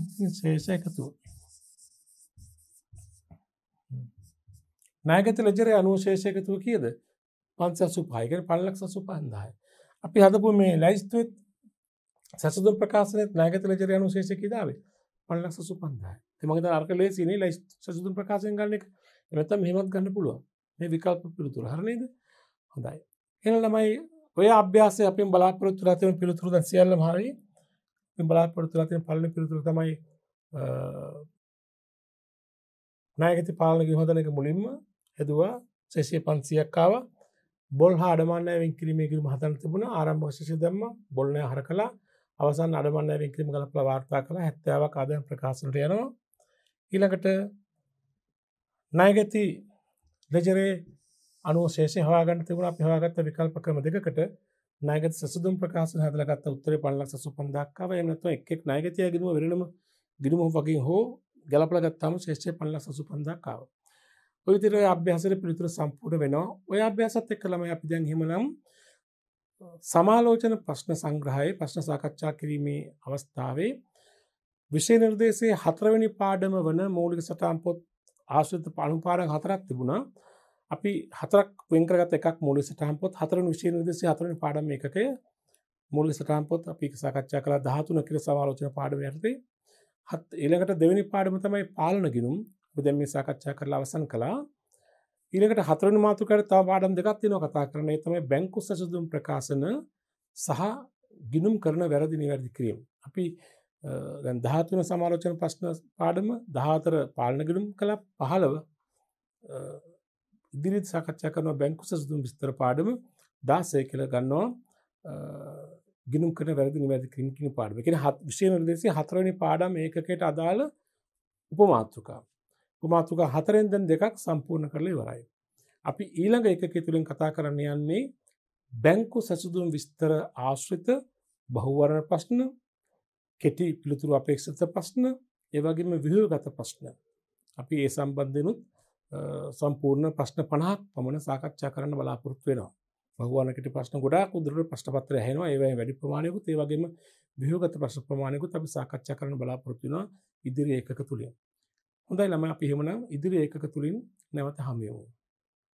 ශේෂ එකතුව. ණය ගති ලජ්ජරේ අනුශේෂ එකතුව කීයද? 565යි. කියන්නේ 5 ලක්ෂ 85000යි. අපි හදපු මේ ලයිස්තුවත් සැසුදුම් ප්‍රකාශනයත් නාගත ලජර යනු ශේෂක දාවේ පල්ලක් සසු පන්දාය මගේද අර්කලේ සිනේ ලයි සසුදුම් ප්‍රකාශයෙන් ගන්න එක එනතම් මෙහෙමත් ගන්න පුළුව මේ විකල්ප පිළිතුර හරණයද හොඳයි එන ළමයි ඔය අභ්‍යාසය අප බලාපොරොත්තු රතම පිළිතුරු ද සියල්ල හරි බලාපොරොත්තු රතය පලන පිළිතුර තමයි නායගති පාලනක හොදනක මුලින්ම හැදවා සේෂය පන්සියක්කාවා බොල් හාඩමන්න වික්‍රීම කිරීම හතන් තිබුණ ආරම් ශෂ දම්ම බොල්නය හර කලා අවසන් අඩමන්න වික්‍රීම කල ප්‍රවාර්තා කළ හැත්තාවක් අද ප්‍රකාශට යනවා ඊළඟට නයගැති ලෙජරේ අනු ශේෂ හවාගන්න තිබුණ පිවාගත්ත විකල්ප ක්‍රම දෙකට නයග සුදු ප්‍රකාශ හදලගත් උත්තර පල්ලක් සු පන්දක්කාව එනත්ව එකෙක් නයගතිය ගෙනුව වෙනම ගිරිමුහ වගේ හෝ ගැලපලගත්තාම ශේෂය පල්ලක් සසු පන්දක්කාව ඔයිතර අභ්‍යහසර පිළිතුර සම්පූර්ණ වෙනවා ඔය අභ්‍යසත් එක් කළම අපි දැන් හෙමනම් සමාලෝචන ප්‍රශ්න සංග්‍රහය ප්‍රශ්න සාකච්ඡා කිරීමේ අවස්ථාවේ විෂය නිර්දේශයේ හතරවැනි පාඩම වන මූලික සටම්පොත් ආශ්‍රිත පණුපාරක් හතරක් තිබුණා අපි හතරක් වෙන්කරගත් එකක් මූලි සටම්පොත් හතරන විෂය නිර්දේශය හතරන පාඩම එකකය මුලි සටම්පොත් අපි සාකච්ඡා කළ ධාතුන කිර සමාලෝචන පාඩම යටතේ හත් එළකට දෙවැනි පාඩම තමයි පාලන ගිනුම් දැන් මේ සාකච්ඡා කරලා අවසන් කළා ඊළඟට හතරන මාතෘකාවට තව පාඩම් දෙකක් තියෙනවා කතා කරන්න ඒ තමයි බැංකු සැසඳුම් ප්‍රකාශන සහ ගිනුම් කරන වැරදි නිවැරදි කිරීම අපි දැන් 13 සමාලෝචන ප්‍රශ්න පාඩම 14 පාලන ගිනුම් කළා 15 ඉදිරිත් සාකච්ඡා කරන බැංකු සැසඳුම් විස්තර පාඩම 16 කියලා ගන්නවා ගිනුම් කරන වැරදි නිවැරදි කිරීම කියන පාඩම. ඒ කියන්නේ විශේෂ නිර්දේශය හතරවෙනි පාඩම් ඒකකයට අදාළ උපමාතෘකාව. කුමාතුක හතරෙන් දැන් දෙකක් සම්පූර්ණ කරලා ඉවරයි. අපි ඊළඟ එකකේ තුලින් කතා කරන්න යන්නේ බැංකු සැසඳුම් විස්තර ආශ්‍රිත බහුවර්ණ ප්‍රශ්න, කෙටි පිළිතුරු අපේක්ෂිත ප්‍රශ්න, ඒ වගේම ව්‍යුහගත ප්‍රශ්න. අපි ඒ සම්බන්ධෙනුත් සම්පූර්ණ ප්‍රශ්න 50ක් පමණ සාකච්ඡා කරන්න බලාපොරොත්තු වෙනවා. බහුවර්ණකට ප්‍රශ්න ගොඩාක් උදේට ප්‍රශ්න පත්‍ර ඇහෙනවා. ඒවයින් වැඩි ප්‍රමාණයකුත් ඒ වගේම ව්‍යුහගත ප්‍රශ්න ප්‍රමාණයකුත් අපි සාකච්ඡා කරන්න බලාපොරොත්තු වෙනවා ඉදිරි ඒකක තුලින්. හොඳයි ළම අපිහෙමනම් ඉදිරි ඒකක තුළින් නැවත හමයෝ.